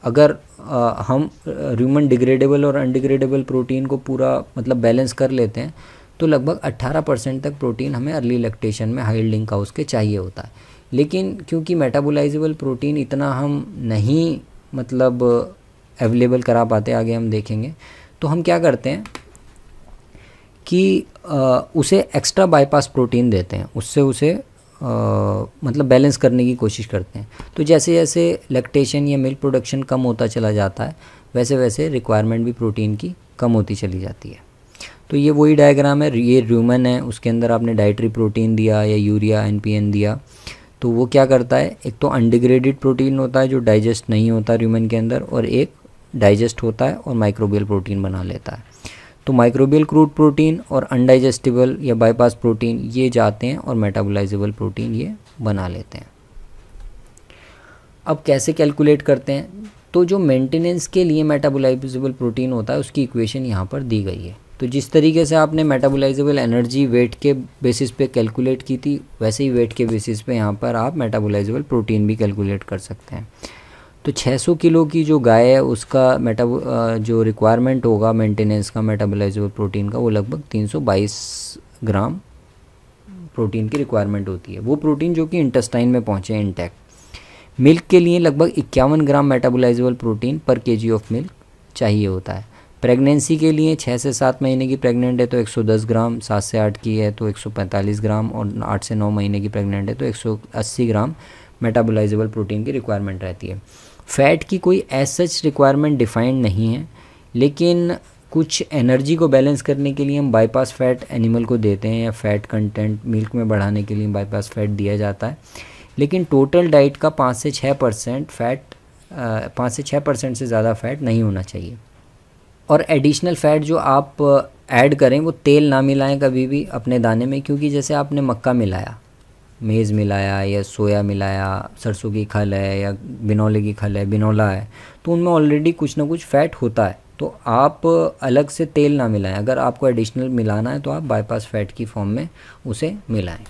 अगर आ, हम ह्यूमन डिग्रेडेबल और अनडिग्रेडेबल प्रोटीन को पूरा मतलब बैलेंस कर लेते हैं तो लगभग 18 परसेंट तक प्रोटीन हमें अर्ली लैक्टेशन में हाइल्डिंग हाउस के चाहिए होता है लेकिन क्योंकि मेटाबोलाइजेबल प्रोटीन इतना हम नहीं मतलब अवेलेबल करा पाते आगे हम देखेंगे तो हम क्या करते हैं कि आ, उसे एक्स्ट्रा बाईपास प्रोटीन देते हैं उससे उसे आ, मतलब बैलेंस करने की कोशिश करते हैं तो जैसे जैसे लैक्टेशन या मिल्क प्रोडक्शन कम होता चला जाता है वैसे वैसे रिक्वायरमेंट भी प्रोटीन की कम होती चली जाती है तो ये वही डायग्राम है ये र्यूमन है उसके अंदर आपने डाइटरी प्रोटीन दिया या यूरिया एन दिया तो वो क्या करता है एक तो अनडिग्रेडेड प्रोटीन होता है जो डाइजेस्ट नहीं होता र्यूमन के अंदर और एक डाइजेस्ट होता है और माइक्रोबियल प्रोटीन बना लेता है तो माइक्रोबियल क्रूड प्रोटीन और अनडाइजेस्टिबल या बाईपास प्रोटीन ये जाते हैं और मेटाबोलाइजेबल प्रोटीन ये बना लेते हैं अब कैसे कैलकुलेट करते हैं तो जो मेंटेनेंस के लिए मेटाबोलाइजेबल प्रोटीन होता है उसकी इक्वेशन यहाँ पर दी गई है तो जिस तरीके से आपने मेटाबोलाइजेबल एनर्जी वेट के बेसिस पे कैलकुलेट की थी वैसे ही वेट के बेसिस पे यहाँ पर आप मेटाबोलाइजेबल प्रोटीन भी कैलकुलेट कर सकते हैं तो 600 किलो की जो गाय है उसका मेटा जो रिक्वायरमेंट होगा मेंटेनेंस का मेटाबोलाइजेबल प्रोटीन का वो लगभग 322 ग्राम प्रोटीन की रिक्वायरमेंट होती है वो प्रोटीन जो कि इंटेस्टाइन में पहुँचे इंटैक्ट मिल्क के लिए लगभग इक्यावन ग्राम मेटाबोलाइजेबल प्रोटीन पर के ऑफ मिल्क चाहिए होता है प्रेगनेंसी के लिए छः से सात महीने की प्रेग्नेंट है तो 110 ग्राम सात से आठ की है तो 145 ग्राम और आठ से नौ महीने की प्रेग्नेंट है तो 180 ग्राम मेटाबोलाइजेबल प्रोटीन की रिक्वायरमेंट रहती है फ़ैट की कोई एज सच रिक्वायरमेंट डिफाइंड नहीं है लेकिन कुछ एनर्जी को बैलेंस करने के लिए हम बाईपास फैट एनिमल को देते हैं या फैट कंटेंट मिल्क में बढ़ाने के लिए बाईपास फैट दिया जाता है लेकिन टोटल डाइट का पाँच से छः परसेंट फैट पाँच से छः परसेंट से ज़्यादा फैट नहीं होना चाहिए और एडिशनल फैट जो आप ऐड करें वो तेल ना मिलाएं कभी भी अपने दाने में क्योंकि जैसे आपने मक्का मिलाया मेज़ मिलाया या सोया मिलाया सरसों की खल है या बिनौले की खल है बिनौला है तो उनमें ऑलरेडी कुछ ना कुछ फ़ैट होता है तो आप अलग से तेल ना मिलाएं अगर आपको एडिशनल मिलाना है तो आप बाईपास फैट की फॉर्म में उसे मिलाएं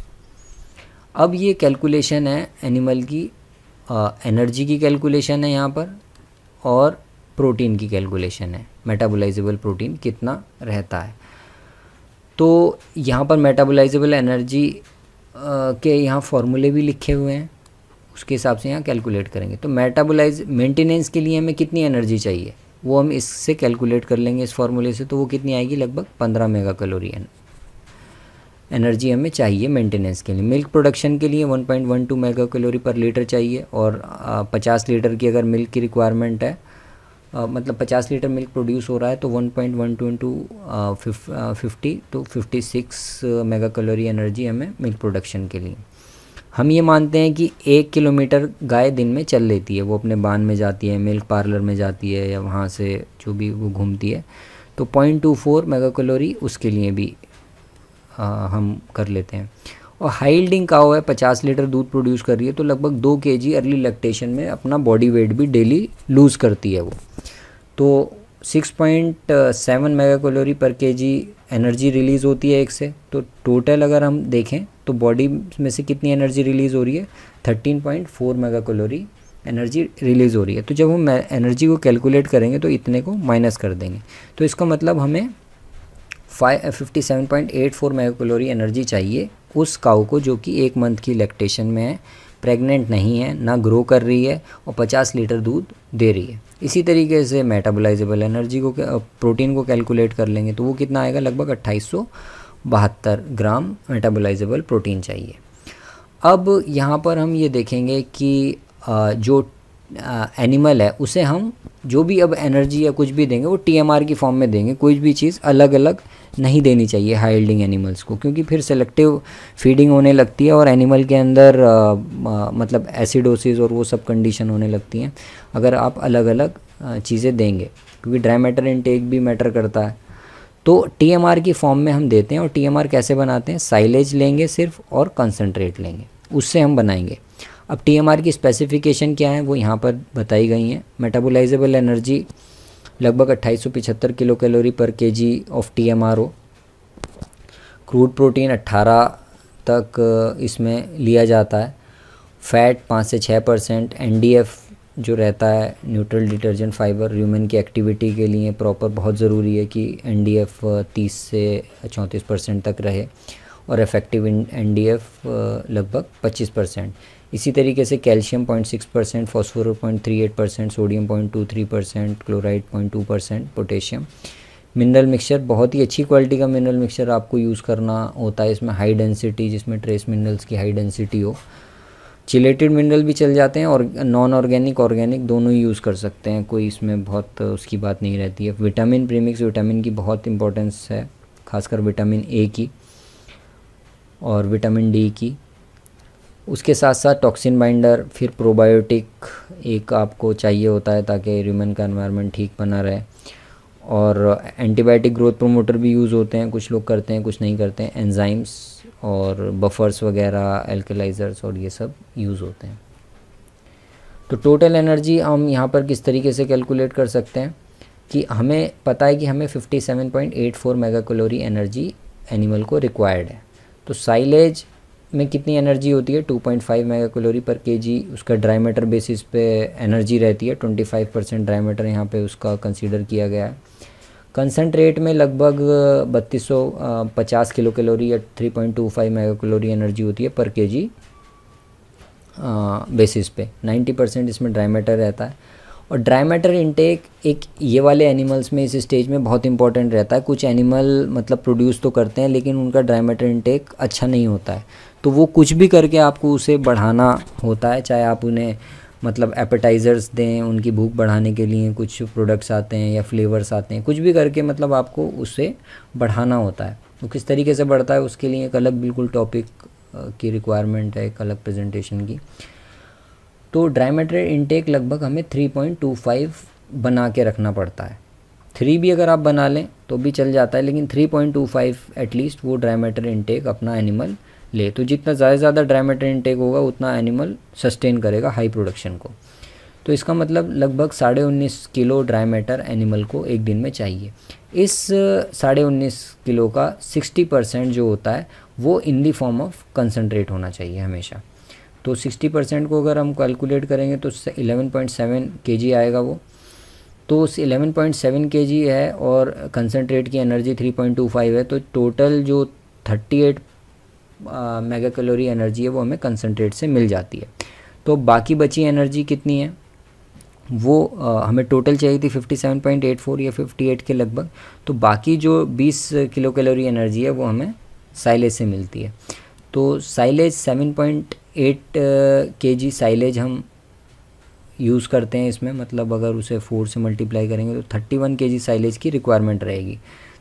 अब ये कैलकुलेशन है एनिमल की आ, एनर्जी की कैलकुलेशन है यहाँ पर और प्रोटीन की कैलकुलेशन है मेटाबोलाइजेबल प्रोटीन कितना रहता है तो यहाँ पर मेटाबोलाइजेबल एनर्जी के यहाँ फॉर्मूले भी लिखे हुए हैं उसके हिसाब से यहाँ कैलकुलेट करेंगे तो मेटाबोलाइज मेंटेनेंस के लिए हमें कितनी एनर्जी चाहिए वो हम इससे कैलकुलेट कर लेंगे इस फार्मूले से तो वो कितनी आएगी लगभग पंद्रह मेगा कैलोरी एनर्जी हमें चाहिए मेंटेनेंस के लिए मिल्क प्रोडक्शन के लिए 1.12 मेगा कैलोरी पर लीटर चाहिए और 50 लीटर की अगर मिल्क की रिक्वायरमेंट है मतलब 50 लीटर मिल्क प्रोड्यूस हो रहा है तो 1.12 point one two into fifty तो 56 मेगा कैलोरी एनर्जी हमें मिल्क प्रोडक्शन के लिए हम ये मानते हैं कि एक किलोमीटर गाय दिन में चल लेती है वो अपने बांध में जाती है मिल्क पार्लर में जाती है या वहाँ से जो भी वो घूमती है तो point two four mega calorie उसके लिए भी आ, हम कर लेते हैं और हाइल्डिंग काओ है पचास लीटर दूध प्रोड्यूस कर रही है तो लगभग दो के जी अर्ली लैक्टेशन में अपना बॉडी वेट भी डेली लूज़ करती है वो तो 6.7 मेगा कैलोरी पर के एनर्जी रिलीज़ होती है एक से तो टोटल अगर हम देखें तो बॉडी में से कितनी एनर्जी रिलीज़ हो रही है 13.4 मेगा कैलोरी एनर्जी रिलीज़ हो रही है तो जब हम एनर्जी को कैलकुलेट करेंगे तो इतने को माइनस कर देंगे तो इसका मतलब हमें five fifty seven point eight four mega calorie energy चाहिए उस काऊ को जो कि एक मंथ की लैक्टेशन में है प्रेग्नेंट नहीं है ना ग्रो कर रही है और 50 लीटर दूध दे रही है इसी तरीके से मेटाबोलाइजेबल एनर्जी को प्रोटीन को कैलकुलेट कर लेंगे तो वो कितना आएगा लगभग अट्ठाईस ग्राम मेटाबोलाइजेबल प्रोटीन चाहिए अब यहाँ पर हम ये देखेंगे कि जो एनिमल है उसे हम जो भी अब एनर्जी या कुछ भी देंगे वो टीएमआर की फॉर्म में देंगे कोई भी चीज़ अलग अलग नहीं देनी चाहिए हाई यील्डिंग एनिमल्स को क्योंकि फिर सेलेक्टिव फीडिंग होने लगती है और एनिमल के अंदर आ, आ, मतलब एसिडोसिस और वो सब कंडीशन होने लगती हैं अगर आप अलग अलग चीज़ें देंगे क्योंकि ड्राई मैटर इनटेक भी मैटर करता है तो टी की फॉर्म में हम देते हैं और टी कैसे बनाते हैं साइलेज लेंगे सिर्फ और कंसनट्रेट लेंगे उससे हम बनाएंगे अब टी की स्पेसिफिकेशन क्या है वो यहाँ पर बताई गई हैं मेटाबोलाइजेबल एनर्जी लगभग अट्ठाईस सौ पिछहत्तर kilo calorie per K G of T M R ओ क्रूड प्रोटीन अट्ठारह तक इसमें लिया जाता है फैट पाँच से छः परसेंट एन डी एफ़ जो रहता है न्यूट्रल डिटर्जेंट फाइबर ह्यूमन की एक्टिविटी के लिए प्रॉपर बहुत ज़रूरी है कि एन डी एफ़ तीस से चौंतीस परसेंट तक रहे और इफेक्टिव एन डी एफ़ लगभग पच्चीस परसेंट इसी तरीके से calcium point six percent phosphor point three eight percent sodium point two three percent chloride point two percent potassium mineral mixture बहुत ही अच्छी क्वालिटी का मिनरल मिक्सचर आपको यूज़ करना होता है इसमें हाई डेंसिटी जिसमें ट्रेस मिनरल्स की हाई डेंसिटी हो चिलेटेड मिनरल भी चल जाते हैं और नॉन ऑर्गेनिक ऑर्गेनिक दोनों ही यूज़ कर सकते हैं कोई इसमें बहुत उसकी बात नहीं रहती है विटामिन प्रीमिक्स विटामिन की बहुत इंपॉर्टेंस है खासकर विटामिन ए की और विटामिन डी की उसके साथ साथ टॉक्सिन बाइंडर फिर प्रोबायोटिक एक आपको चाहिए होता है ताकि ह्यूमन का इन्वायरमेंट ठीक बना रहे और एंटीबायोटिक ग्रोथ प्रोमोटर भी यूज़ होते हैं कुछ लोग करते हैं कुछ नहीं करते हैं एंजाइम्स और बफर्स वगैरह एल्कलाइज़र्स और ये सब यूज़ होते हैं तो टोटल एनर्जी हम यहाँ पर किस तरीके से कैलकुलेट कर सकते हैं कि हमें पता है कि हमें 57.84 मेगा कैलोरी एनर्जी एनिमल को रिक्वायर्ड है तो साइलेज में कितनी एनर्जी होती है 2.5 पॉइंट मेगा कलोरी पर जी उसका ड्राई मैटर बेसिस पे एनर्जी रहती है 25 परसेंट ड्राई मैटर यहाँ पर उसका कंसिडर किया गया है कंसनट्रेट में लगभग बत्तीस सौ किलो कैलोरी या 3.25 मेगा कलोरी एनर्जी होती है पर के जी बेसिस पे 90 परसेंट इसमें ड्राई मैटर रहता है और ड्राई मैटर इनटेक एक ये वाले एनिमल्स में इस स्टेज में बहुत इंपॉर्टेंट रहता है कुछ एनिमल मतलब प्रोड्यूस तो करते हैं लेकिन उनका ड्राई मैटर इनटेक अच्छा नहीं होता है तो वो कुछ भी करके आपको उसे बढ़ाना होता है चाहे आप उन्हें मतलब एपेटाइज़र्स दें उनकी भूख बढ़ाने के लिए कुछ प्रोडक्ट्स आते हैं या फ्लेवर्स आते हैं कुछ भी करके मतलब आपको उसे बढ़ाना होता है वो तो किस तरीके से बढ़ता है उसके लिए एक अलग बिल्कुल टॉपिक की रिक्वायरमेंट है एक अलग प्रेजेंटेशन की तो ड्राई मटेरियल इनटेक लगभग हमें 3.25 बना के रखना पड़ता है थ्री भी अगर आप बना लें तो भी चल जाता है लेकिन 3.25 एटलीस्ट वो ड्राई मटेरियल इनटेक अपना एनिमल ले तो जितना ज़्यादा ज़्यादा ड्राई मैटर इनटेक होगा उतना एनिमल सस्टेन करेगा हाई प्रोडक्शन को तो इसका मतलब लगभग साढ़े उन्नीस किलो ड्राई मैटर एनिमल को एक दिन में चाहिए इस साढ़े उन्नीस किलो का सिक्सटी परसेंट जो होता है वो in the form of concentrate होना चाहिए हमेशा तो सिक्सटी परसेंट को अगर हम कैलकुलेट करेंगे तो इलेवन पॉइंट सेवन के जी आएगा वो तो उस इलेवन पॉइंट सेवन के जी है और कंसनट्रेट की energy three point two five है तो टोटल जो thirty eight mega calorie energy है वो हमें कंसनट्रेट से मिल जाती है तो बाकी बची एनर्जी कितनी है वो आ, हमें टोटल चाहिए थी 57.84 या 58 के लगभग तो बाकी जो 20 किलो कैलोरी एनर्जी है वो हमें साइलेज से मिलती है तो साइलेज 7.8 केजी साइलेज हम यूज़ करते हैं इसमें मतलब अगर उसे फोर से मल्टीप्लाई करेंगे तो 31 वन साइलेज की रिक्वायरमेंट रहेगी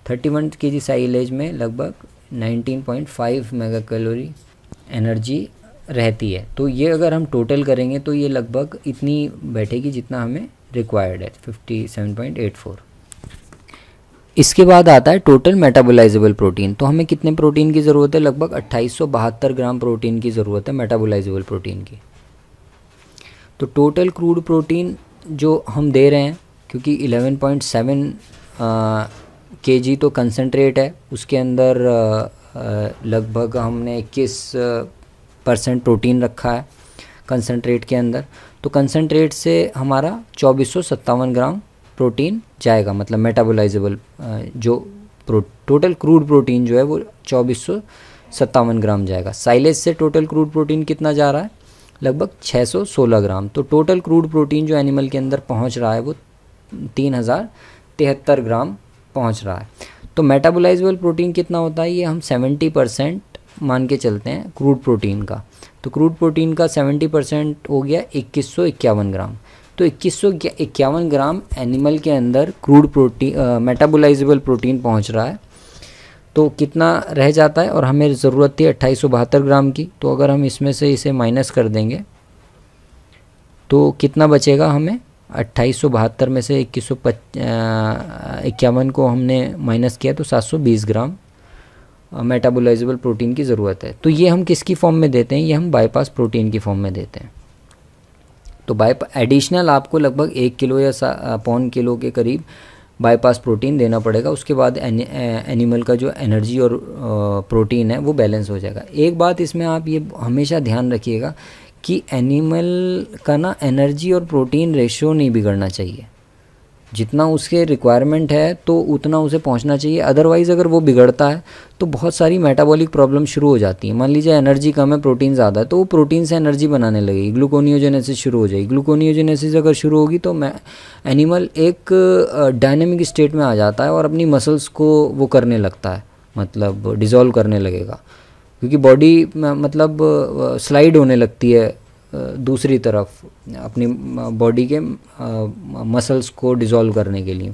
31 वन साइलेज में लगभग 19.5 मेगा कैलोरी एनर्जी रहती है तो ये अगर हम टोटल करेंगे तो ये लगभग इतनी बैठेगी जितना हमें रिक्वायर्ड है 57.84 इसके बाद आता है टोटल मेटाबोलाइजेबल प्रोटीन तो हमें कितने प्रोटीन की ज़रूरत है लगभग अट्ठाईस ग्राम प्रोटीन की ज़रूरत है मेटाबोलाइजेबल प्रोटीन की तो टोटल क्रूड प्रोटीन जो हम दे रहे हैं क्योंकि 11.7 के जी तो कंसनट्रेट है उसके अंदर लगभग हमने इक्कीस परसेंट प्रोटीन रखा है कंसनट्रेट के अंदर तो कंसनट्रेट से हमारा चौबीस ग्राम प्रोटीन जाएगा मतलब मेटाबोलाइजेबल जो प्रो टोटल क्रूड प्रोटीन जो है वो चौबीस ग्राम जाएगा साइलेज से टोटल क्रूड प्रोटीन कितना जा रहा है लगभग 616 ग्राम तो टोटल क्रूड प्रोटीन जो एनिमल के अंदर पहुंच रहा है वो तीन हज़ार तिहत्तर ग्राम पहुंच रहा है तो मेटाबोलाइजेबल प्रोटीन कितना होता है ये हम 70 परसेंट मान के चलते हैं क्रूड प्रोटीन का तो क्रूड प्रोटीन का 70 परसेंट हो गया इक्कीस ग्राम तो इक्कीस इक्यावन ग्राम एनिमल के अंदर क्रूड प्रोटीन मेटाबोलाइजेबल प्रोटीन पहुँच रहा है तो कितना रह जाता है और हमें ज़रूरत थी अट्ठाईस ग्राम की तो अगर हम इसमें से इसे माइनस कर देंगे तो कितना बचेगा हमें अट्ठाईस सौ बहत्तर में से इक्कीस सौ इक्यावन को हमने माइनस किया तो सात सौ बीस ग्राम मेटाबोलाइजेबल प्रोटीन की ज़रूरत है तो ये हम किसकी फॉर्म में देते हैं ये हम बाईपास प्रोटीन की फॉर्म में देते हैं तो बाई एडिशनल आपको लगभग एक किलो या पौन किलो के करीब बाईपास प्रोटीन देना पड़ेगा उसके बाद एनिमल का जो एनर्जी और प्रोटीन है वो बैलेंस हो जाएगा एक बात इसमें आप ये हमेशा ध्यान रखिएगा कि एनिमल का ना एनर्जी और प्रोटीन रेशियो नहीं बिगड़ना चाहिए जितना उसके रिक्वायरमेंट है तो उतना उसे पहुंचना चाहिए अदरवाइज़ अगर वो बिगड़ता है तो बहुत सारी मेटाबॉलिक प्रॉब्लम शुरू हो जाती है मान लीजिए एनर्जी कम है प्रोटीन ज़्यादा है तो वो प्रोटीन से एनर्जी बनाने लगेगी ग्लूकोनियोजेनेसिस शुरू हो जाएगी ग्लूकोनियोजेनेसिस अगर शुरू होगी तो मैं एनिमल एक डायनेमिक स्टेट में आ जाता है और अपनी मसल्स को वो करने लगता है मतलब डिज़ोल्व करने लगेगा क्योंकि बॉडी मतलब स्लाइड होने लगती है दूसरी तरफ अपनी बॉडी के मसल्स को डिज़ोल्व करने के लिए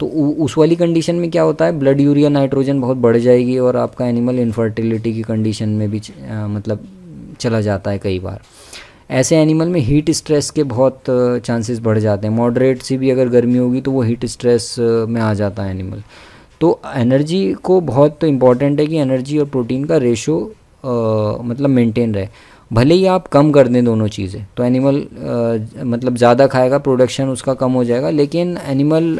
तो उस वाली कंडीशन में क्या होता है ब्लड यूरिया नाइट्रोजन बहुत बढ़ जाएगी और आपका एनिमल इनफर्टिलिटी की कंडीशन में भी मतलब चला जाता है कई बार ऐसे एनिमल में हीट स्ट्रेस के बहुत चांसेस बढ़ जाते हैं मॉडरेट सी भी अगर गर्मी होगी तो वो हीट स्ट्रेस में आ जाता है एनिमल तो एनर्जी को बहुत तो इम्पॉर्टेंट है कि एनर्जी और प्रोटीन का रेशो मतलब मेंटेन रहे भले ही आप कम कर दें दोनों चीज़ें तो एनिमल आ, मतलब ज़्यादा खाएगा प्रोडक्शन उसका कम हो जाएगा लेकिन एनिमल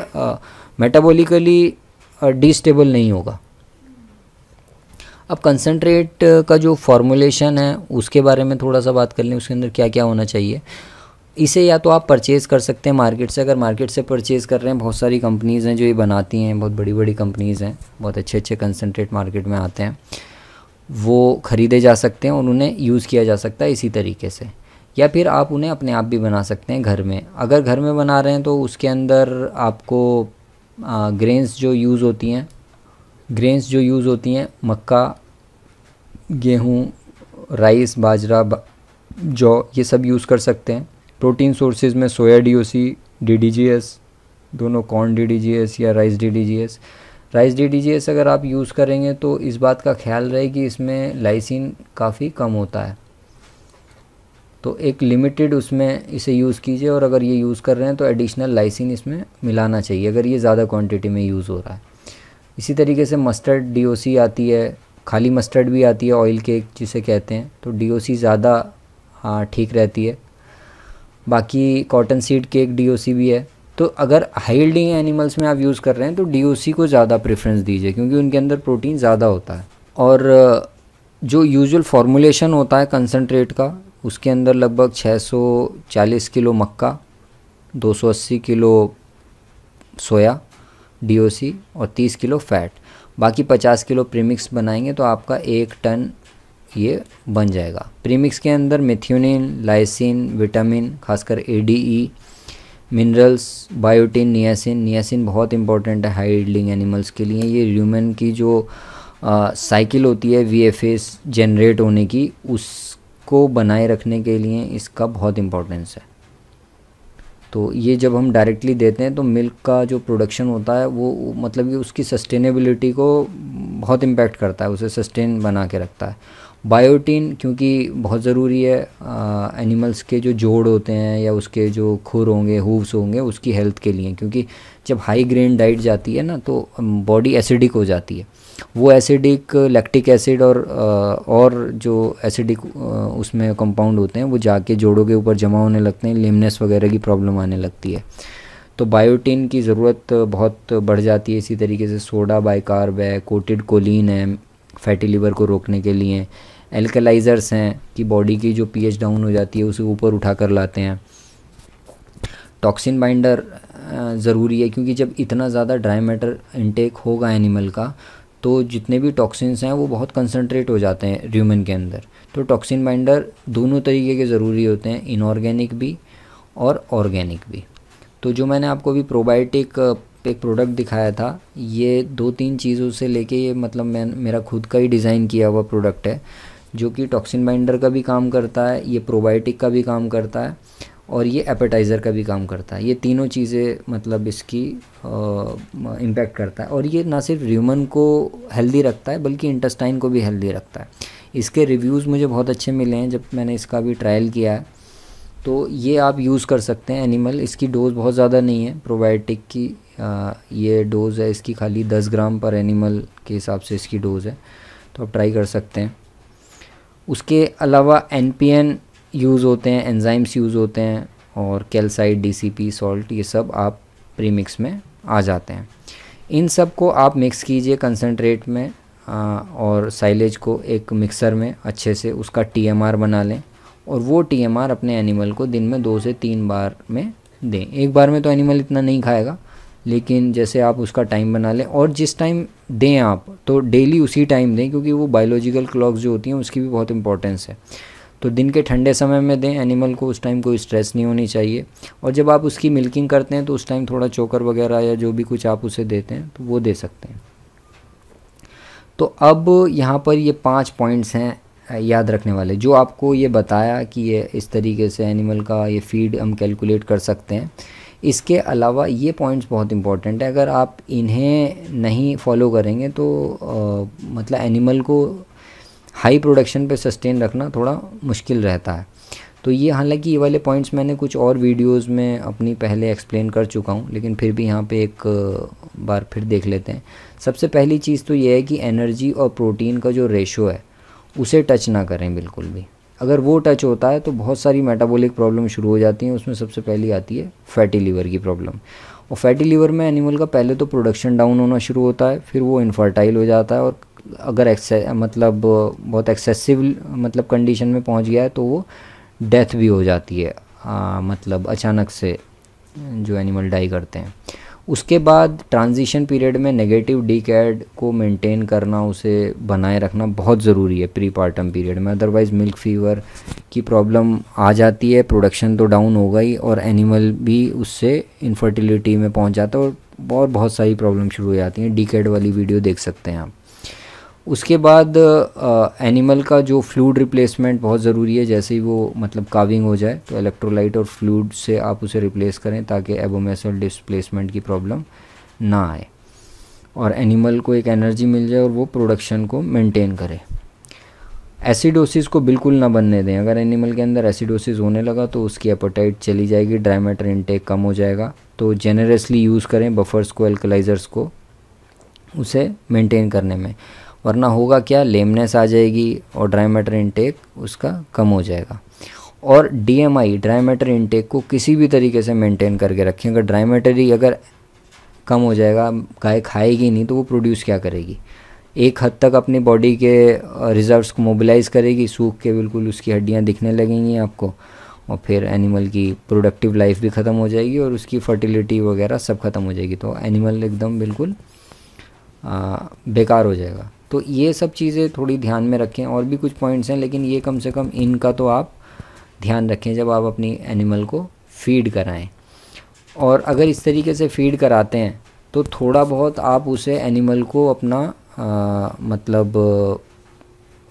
मेटाबॉलिकली डिस्टेबल नहीं होगा अब कंसनट्रेट का जो फॉर्मुलेशन है उसके बारे में थोड़ा सा बात कर लें उसके अंदर क्या क्या होना चाहिए इसे या तो आप परचेज़ कर सकते हैं मार्केट से अगर मार्केट से परचेज़ कर रहे हैं बहुत सारी कंपनीज़ हैं जो ये बनाती हैं बहुत बड़ी बड़ी कंपनीज़ हैं बहुत अच्छे अच्छे कंसनट्रेट मार्केट में आते हैं वो ख़रीदे जा सकते हैं और उन्हें यूज़ किया जा सकता है इसी तरीके से या फिर आप उन्हें अपने आप भी बना सकते हैं घर में अगर घर में बना रहे हैं तो उसके अंदर आपको ग्रेन्स जो यूज़ होती हैं ग्रेन्स जो यूज़ होती हैं मक्का गेहूँ राइस बाजरा जौ ये सब यूज़ कर सकते हैं प्रोटीन सोर्सेज में soya D O C D D G S दोनों corn D D G S या rice D D G S rice D D G S अगर आप यूज़ करेंगे तो इस बात का ख्याल रहे कि इसमें लाइसिन काफ़ी कम होता है तो एक लिमिटेड उसमें इसे यूज़ कीजिए और अगर ये यूज़ कर रहे हैं तो एडिशनल लाइसिन इसमें मिलाना चाहिए अगर ये ज़्यादा क्वांटिटी में यूज़ हो रहा है इसी तरीके से मस्टर्ड डी आती है खाली मस्टर्ड भी आती है ऑयल केक जिसे कहते हैं तो डी ज़्यादा हाँ, ठीक रहती है बाकी कॉटन सीड के एक डी भी है तो अगर हाई एनिमल्स में आप यूज़ कर रहे हैं तो डी को ज़्यादा प्रेफरेंस दीजिए क्योंकि उनके अंदर प्रोटीन ज़्यादा होता है और जो यूजुअल फॉर्मुलेशन होता है कंसनट्रेट का उसके अंदर लगभग 640 किलो मक्का 280 किलो सोया डी और 30 किलो फैट बाकी 50 किलो प्रीमिक्स बनाएंगे तो आपका एक टन ये बन जाएगा प्रीमिक्स के अंदर मेथियोनिन लाइसिन विटामिन खासकर A D E minerals biotin niacin niacin बहुत इंपॉर्टेंट है हाई एनिमल्स के लिए ये ह्यूमन की जो साइकिल होती है वी एफ एस जनरेट होने की उसको बनाए रखने के लिए इसका बहुत इंपॉर्टेंस है तो ये जब हम डायरेक्टली देते हैं तो मिल्क का जो प्रोडक्शन होता है वो मतलब कि उसकी सस्टेनेबिलिटी को बहुत इम्पैक्ट करता है उसे सस्टेन बना के रखता है बायोटीन क्योंकि बहुत ज़रूरी है आ, एनिमल्स के जो जोड़ होते हैं या उसके जो खुर होंगे हूव्स होंगे उसकी हेल्थ के लिए क्योंकि जब हाई ग्रेन डाइट जाती है ना तो बॉडी एसिडिक हो जाती है वो एसिडिक लैक्टिक एसिड और और जो एसिडिक उसमें कंपाउंड होते हैं वो जाके जोड़ों के ऊपर जमा होने लगते हैं लेमनेस वगैरह की प्रॉब्लम आने लगती है तो बायोटीन की ज़रूरत बहुत बढ़ जाती है इसी तरीके से सोडा बाइकार्ब है कोटेड कोलिन है फैटी लीवर को रोकने के लिए एल्कलाइज़र्स हैं कि बॉडी की जो पीएच डाउन हो जाती है उसे ऊपर उठा कर लाते हैं टॉक्सिन बाइंडर ज़रूरी है क्योंकि जब इतना ज़्यादा ड्राई मैटर इनटेक होगा एनिमल का तो जितने भी टॉक्सिन्स हैं वो बहुत कंसनट्रेट हो जाते हैं ह्यूमन के अंदर तो टॉक्सिन बाइंडर दोनों तरीके के ज़रूरी होते हैं इनऑर्गेनिक भी और ऑर्गेनिक भी तो जो मैंने आपको अभी प्रोबायोटिक एक प्रोडक्ट दिखाया था ये दो तीन चीज़ों से लेके ये मतलब मैं मेरा खुद का ही डिज़ाइन किया हुआ प्रोडक्ट है जो कि टॉक्सिन बाइंडर का भी काम करता है ये प्रोबायोटिक का भी काम करता है और ये एपेटाइज़र का भी काम करता है ये तीनों चीज़ें मतलब इसकी इम्पैक्ट करता है और ये ना सिर्फ ह्यूमन को हेल्दी रखता है बल्कि इंटेस्टाइन को भी हेल्दी रखता है इसके रिव्यूज़ मुझे बहुत अच्छे मिले हैं जब मैंने इसका भी ट्रायल किया है तो ये आप यूज़ कर सकते हैं एनिमल इसकी डोज़ बहुत ज़्यादा नहीं है प्रोबायोटिक की आ, ये डोज़ है इसकी खाली दस ग्राम पर एनिमल के हिसाब से इसकी डोज़ है तो आप ट्राई कर सकते हैं उसके अलावा एन यूज़ होते हैं एनजाइम्स यूज़ होते हैं और सी डीसीपी सॉल्ट ये सब आप प्रीमिक्स में आ जाते हैं इन सब को आप मिक्स कीजिए कंसनट्रेट में आ, और साइलेज को एक मिक्सर में अच्छे से उसका टीएमआर बना लें और वो टीएमआर अपने एनिमल को दिन में दो से तीन बार में दें एक बार में तो एनिमल इतना नहीं खाएगा लेकिन जैसे आप उसका टाइम बना लें और जिस टाइम दें आप तो डेली उसी टाइम दें क्योंकि वो बायोलॉजिकल क्लॉक जो होती हैं उसकी भी बहुत इंपॉर्टेंस है तो दिन के ठंडे समय में दें एनिमल को उस टाइम कोई स्ट्रेस नहीं होनी चाहिए और जब आप उसकी मिल्किंग करते हैं तो उस टाइम थोड़ा चोकर वगैरह या जो भी कुछ आप उसे देते हैं तो वो दे सकते हैं तो अब यहाँ पर ये पांच पॉइंट्स हैं याद रखने वाले जो आपको ये बताया कि ये इस तरीके से एनिमल का ये फीड हम कैलकुलेट कर सकते हैं इसके अलावा ये पॉइंट्स बहुत इंपॉर्टेंट है अगर आप इन्हें नहीं फॉलो करेंगे तो आ, मतलब एनिमल को हाई प्रोडक्शन पे सस्टेन रखना थोड़ा मुश्किल रहता है तो ये हालांकि ये वाले पॉइंट्स मैंने कुछ और वीडियोस में अपनी पहले एक्सप्लेन कर चुका हूँ लेकिन फिर भी यहाँ पे एक बार फिर देख लेते हैं सबसे पहली चीज़ तो ये है कि एनर्जी और प्रोटीन का जो रेशो है उसे टच ना करें बिल्कुल भी अगर वो टच होता है तो बहुत सारी मेटाबॉलिक प्रॉब्लम शुरू हो जाती हैं उसमें सबसे पहली आती है फैटी लीवर की प्रॉब्लम और फैटी लीवर में एनिमल का पहले तो प्रोडक्शन डाउन होना शुरू होता है फिर वो इनफर्टाइल हो जाता है और अगर एक्से मतलब बहुत एक्सेसिव मतलब कंडीशन में पहुंच गया है तो वो डेथ भी हो जाती है आ, मतलब अचानक से जो एनिमल डाई करते हैं उसके बाद ट्रांजिशन पीरियड में नेगेटिव डी कैड को मेंटेन करना उसे बनाए रखना बहुत ज़रूरी है प्री पार्टम पीरियड में अदरवाइज़ मिल्क फीवर की प्रॉब्लम आ जाती है प्रोडक्शन तो डाउन हो गई और एनिमल भी उससे इनफर्टिलिटी में पहुंच जाता है और बहुत सारी प्रॉब्लम शुरू हो जाती हैं डी कैड वाली वीडियो देख सकते हैं आप उसके बाद एनिमल का जो फ्लूड रिप्लेसमेंट बहुत ज़रूरी है जैसे ही वो मतलब काविंग हो जाए तो इलेक्ट्रोलाइट और फ्लूड से आप उसे रिप्लेस करें ताकि एबोमेसल डिसप्लेसमेंट की प्रॉब्लम ना आए और एनिमल को एक एनर्जी मिल जाए और वो प्रोडक्शन को मेंटेन करे एसिडोसिस को बिल्कुल ना बनने दें अगर एनिमल के अंदर एसिडोसिस होने लगा तो उसकी एपोटाइट चली जाएगी ड्राई इनटेक कम हो जाएगा तो जेनरसली यूज़ करें बफर्स को एल्कलाइजर्स को उसे मेंटेन करने में वरना होगा क्या लेमनेस आ जाएगी और ड्राई मैटर इनटेक उसका कम हो जाएगा और डीएमआई ड्राई मैटर इनटेक को किसी भी तरीके से मेंटेन करके रखें अगर ड्राई मैटर ही अगर कम हो जाएगा गाय खाएगी नहीं तो वो प्रोड्यूस क्या करेगी एक हद तक अपनी बॉडी के रिजर्व्स को मोबिलाइज करेगी सूख के बिल्कुल उसकी हड्डियाँ दिखने लगेंगी आपको और फिर एनिमल की प्रोडक्टिव लाइफ भी ख़त्म हो जाएगी और उसकी फर्टिलिटी वगैरह सब ख़त्म हो जाएगी तो एनिमल एकदम बिल्कुल बेकार हो जाएगा तो ये सब चीज़ें थोड़ी ध्यान में रखें और भी कुछ पॉइंट्स हैं लेकिन ये कम से कम इनका तो आप ध्यान रखें जब आप अपनी एनिमल को फीड कराएं और अगर इस तरीके से फीड कराते हैं तो थोड़ा बहुत आप उसे एनिमल को अपना आ, मतलब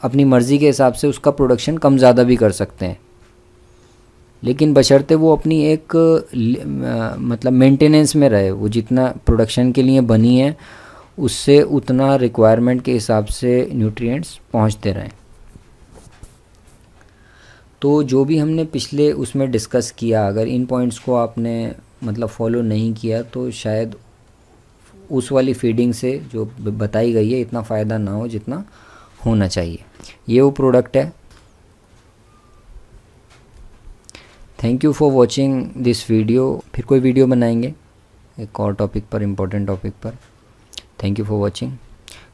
अपनी मर्ज़ी के हिसाब से उसका प्रोडक्शन कम ज़्यादा भी कर सकते हैं लेकिन बशर्ते वो अपनी एक मतलब मेंटेनेंस में रहे वो जितना प्रोडक्शन के लिए बनी है उससे उतना रिक्वायरमेंट के हिसाब से न्यूट्रिएंट्स पहुंचते रहें तो जो भी हमने पिछले उसमें डिस्कस किया अगर इन पॉइंट्स को आपने मतलब फॉलो नहीं किया तो शायद उस वाली फीडिंग से जो बताई गई है इतना फ़ायदा ना हो जितना होना चाहिए ये वो प्रोडक्ट है thank you for watching this video फिर कोई वीडियो बनाएंगे एक और टॉपिक पर इम्पोर्टेंट टॉपिक पर thank you for watching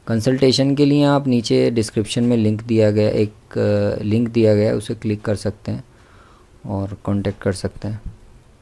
consultation के लिए आप नीचे डिस्क्रिप्शन में लिंक दिया गया एक लिंक दिया गया उसे क्लिक कर सकते हैं और कांटेक्ट कर सकते हैं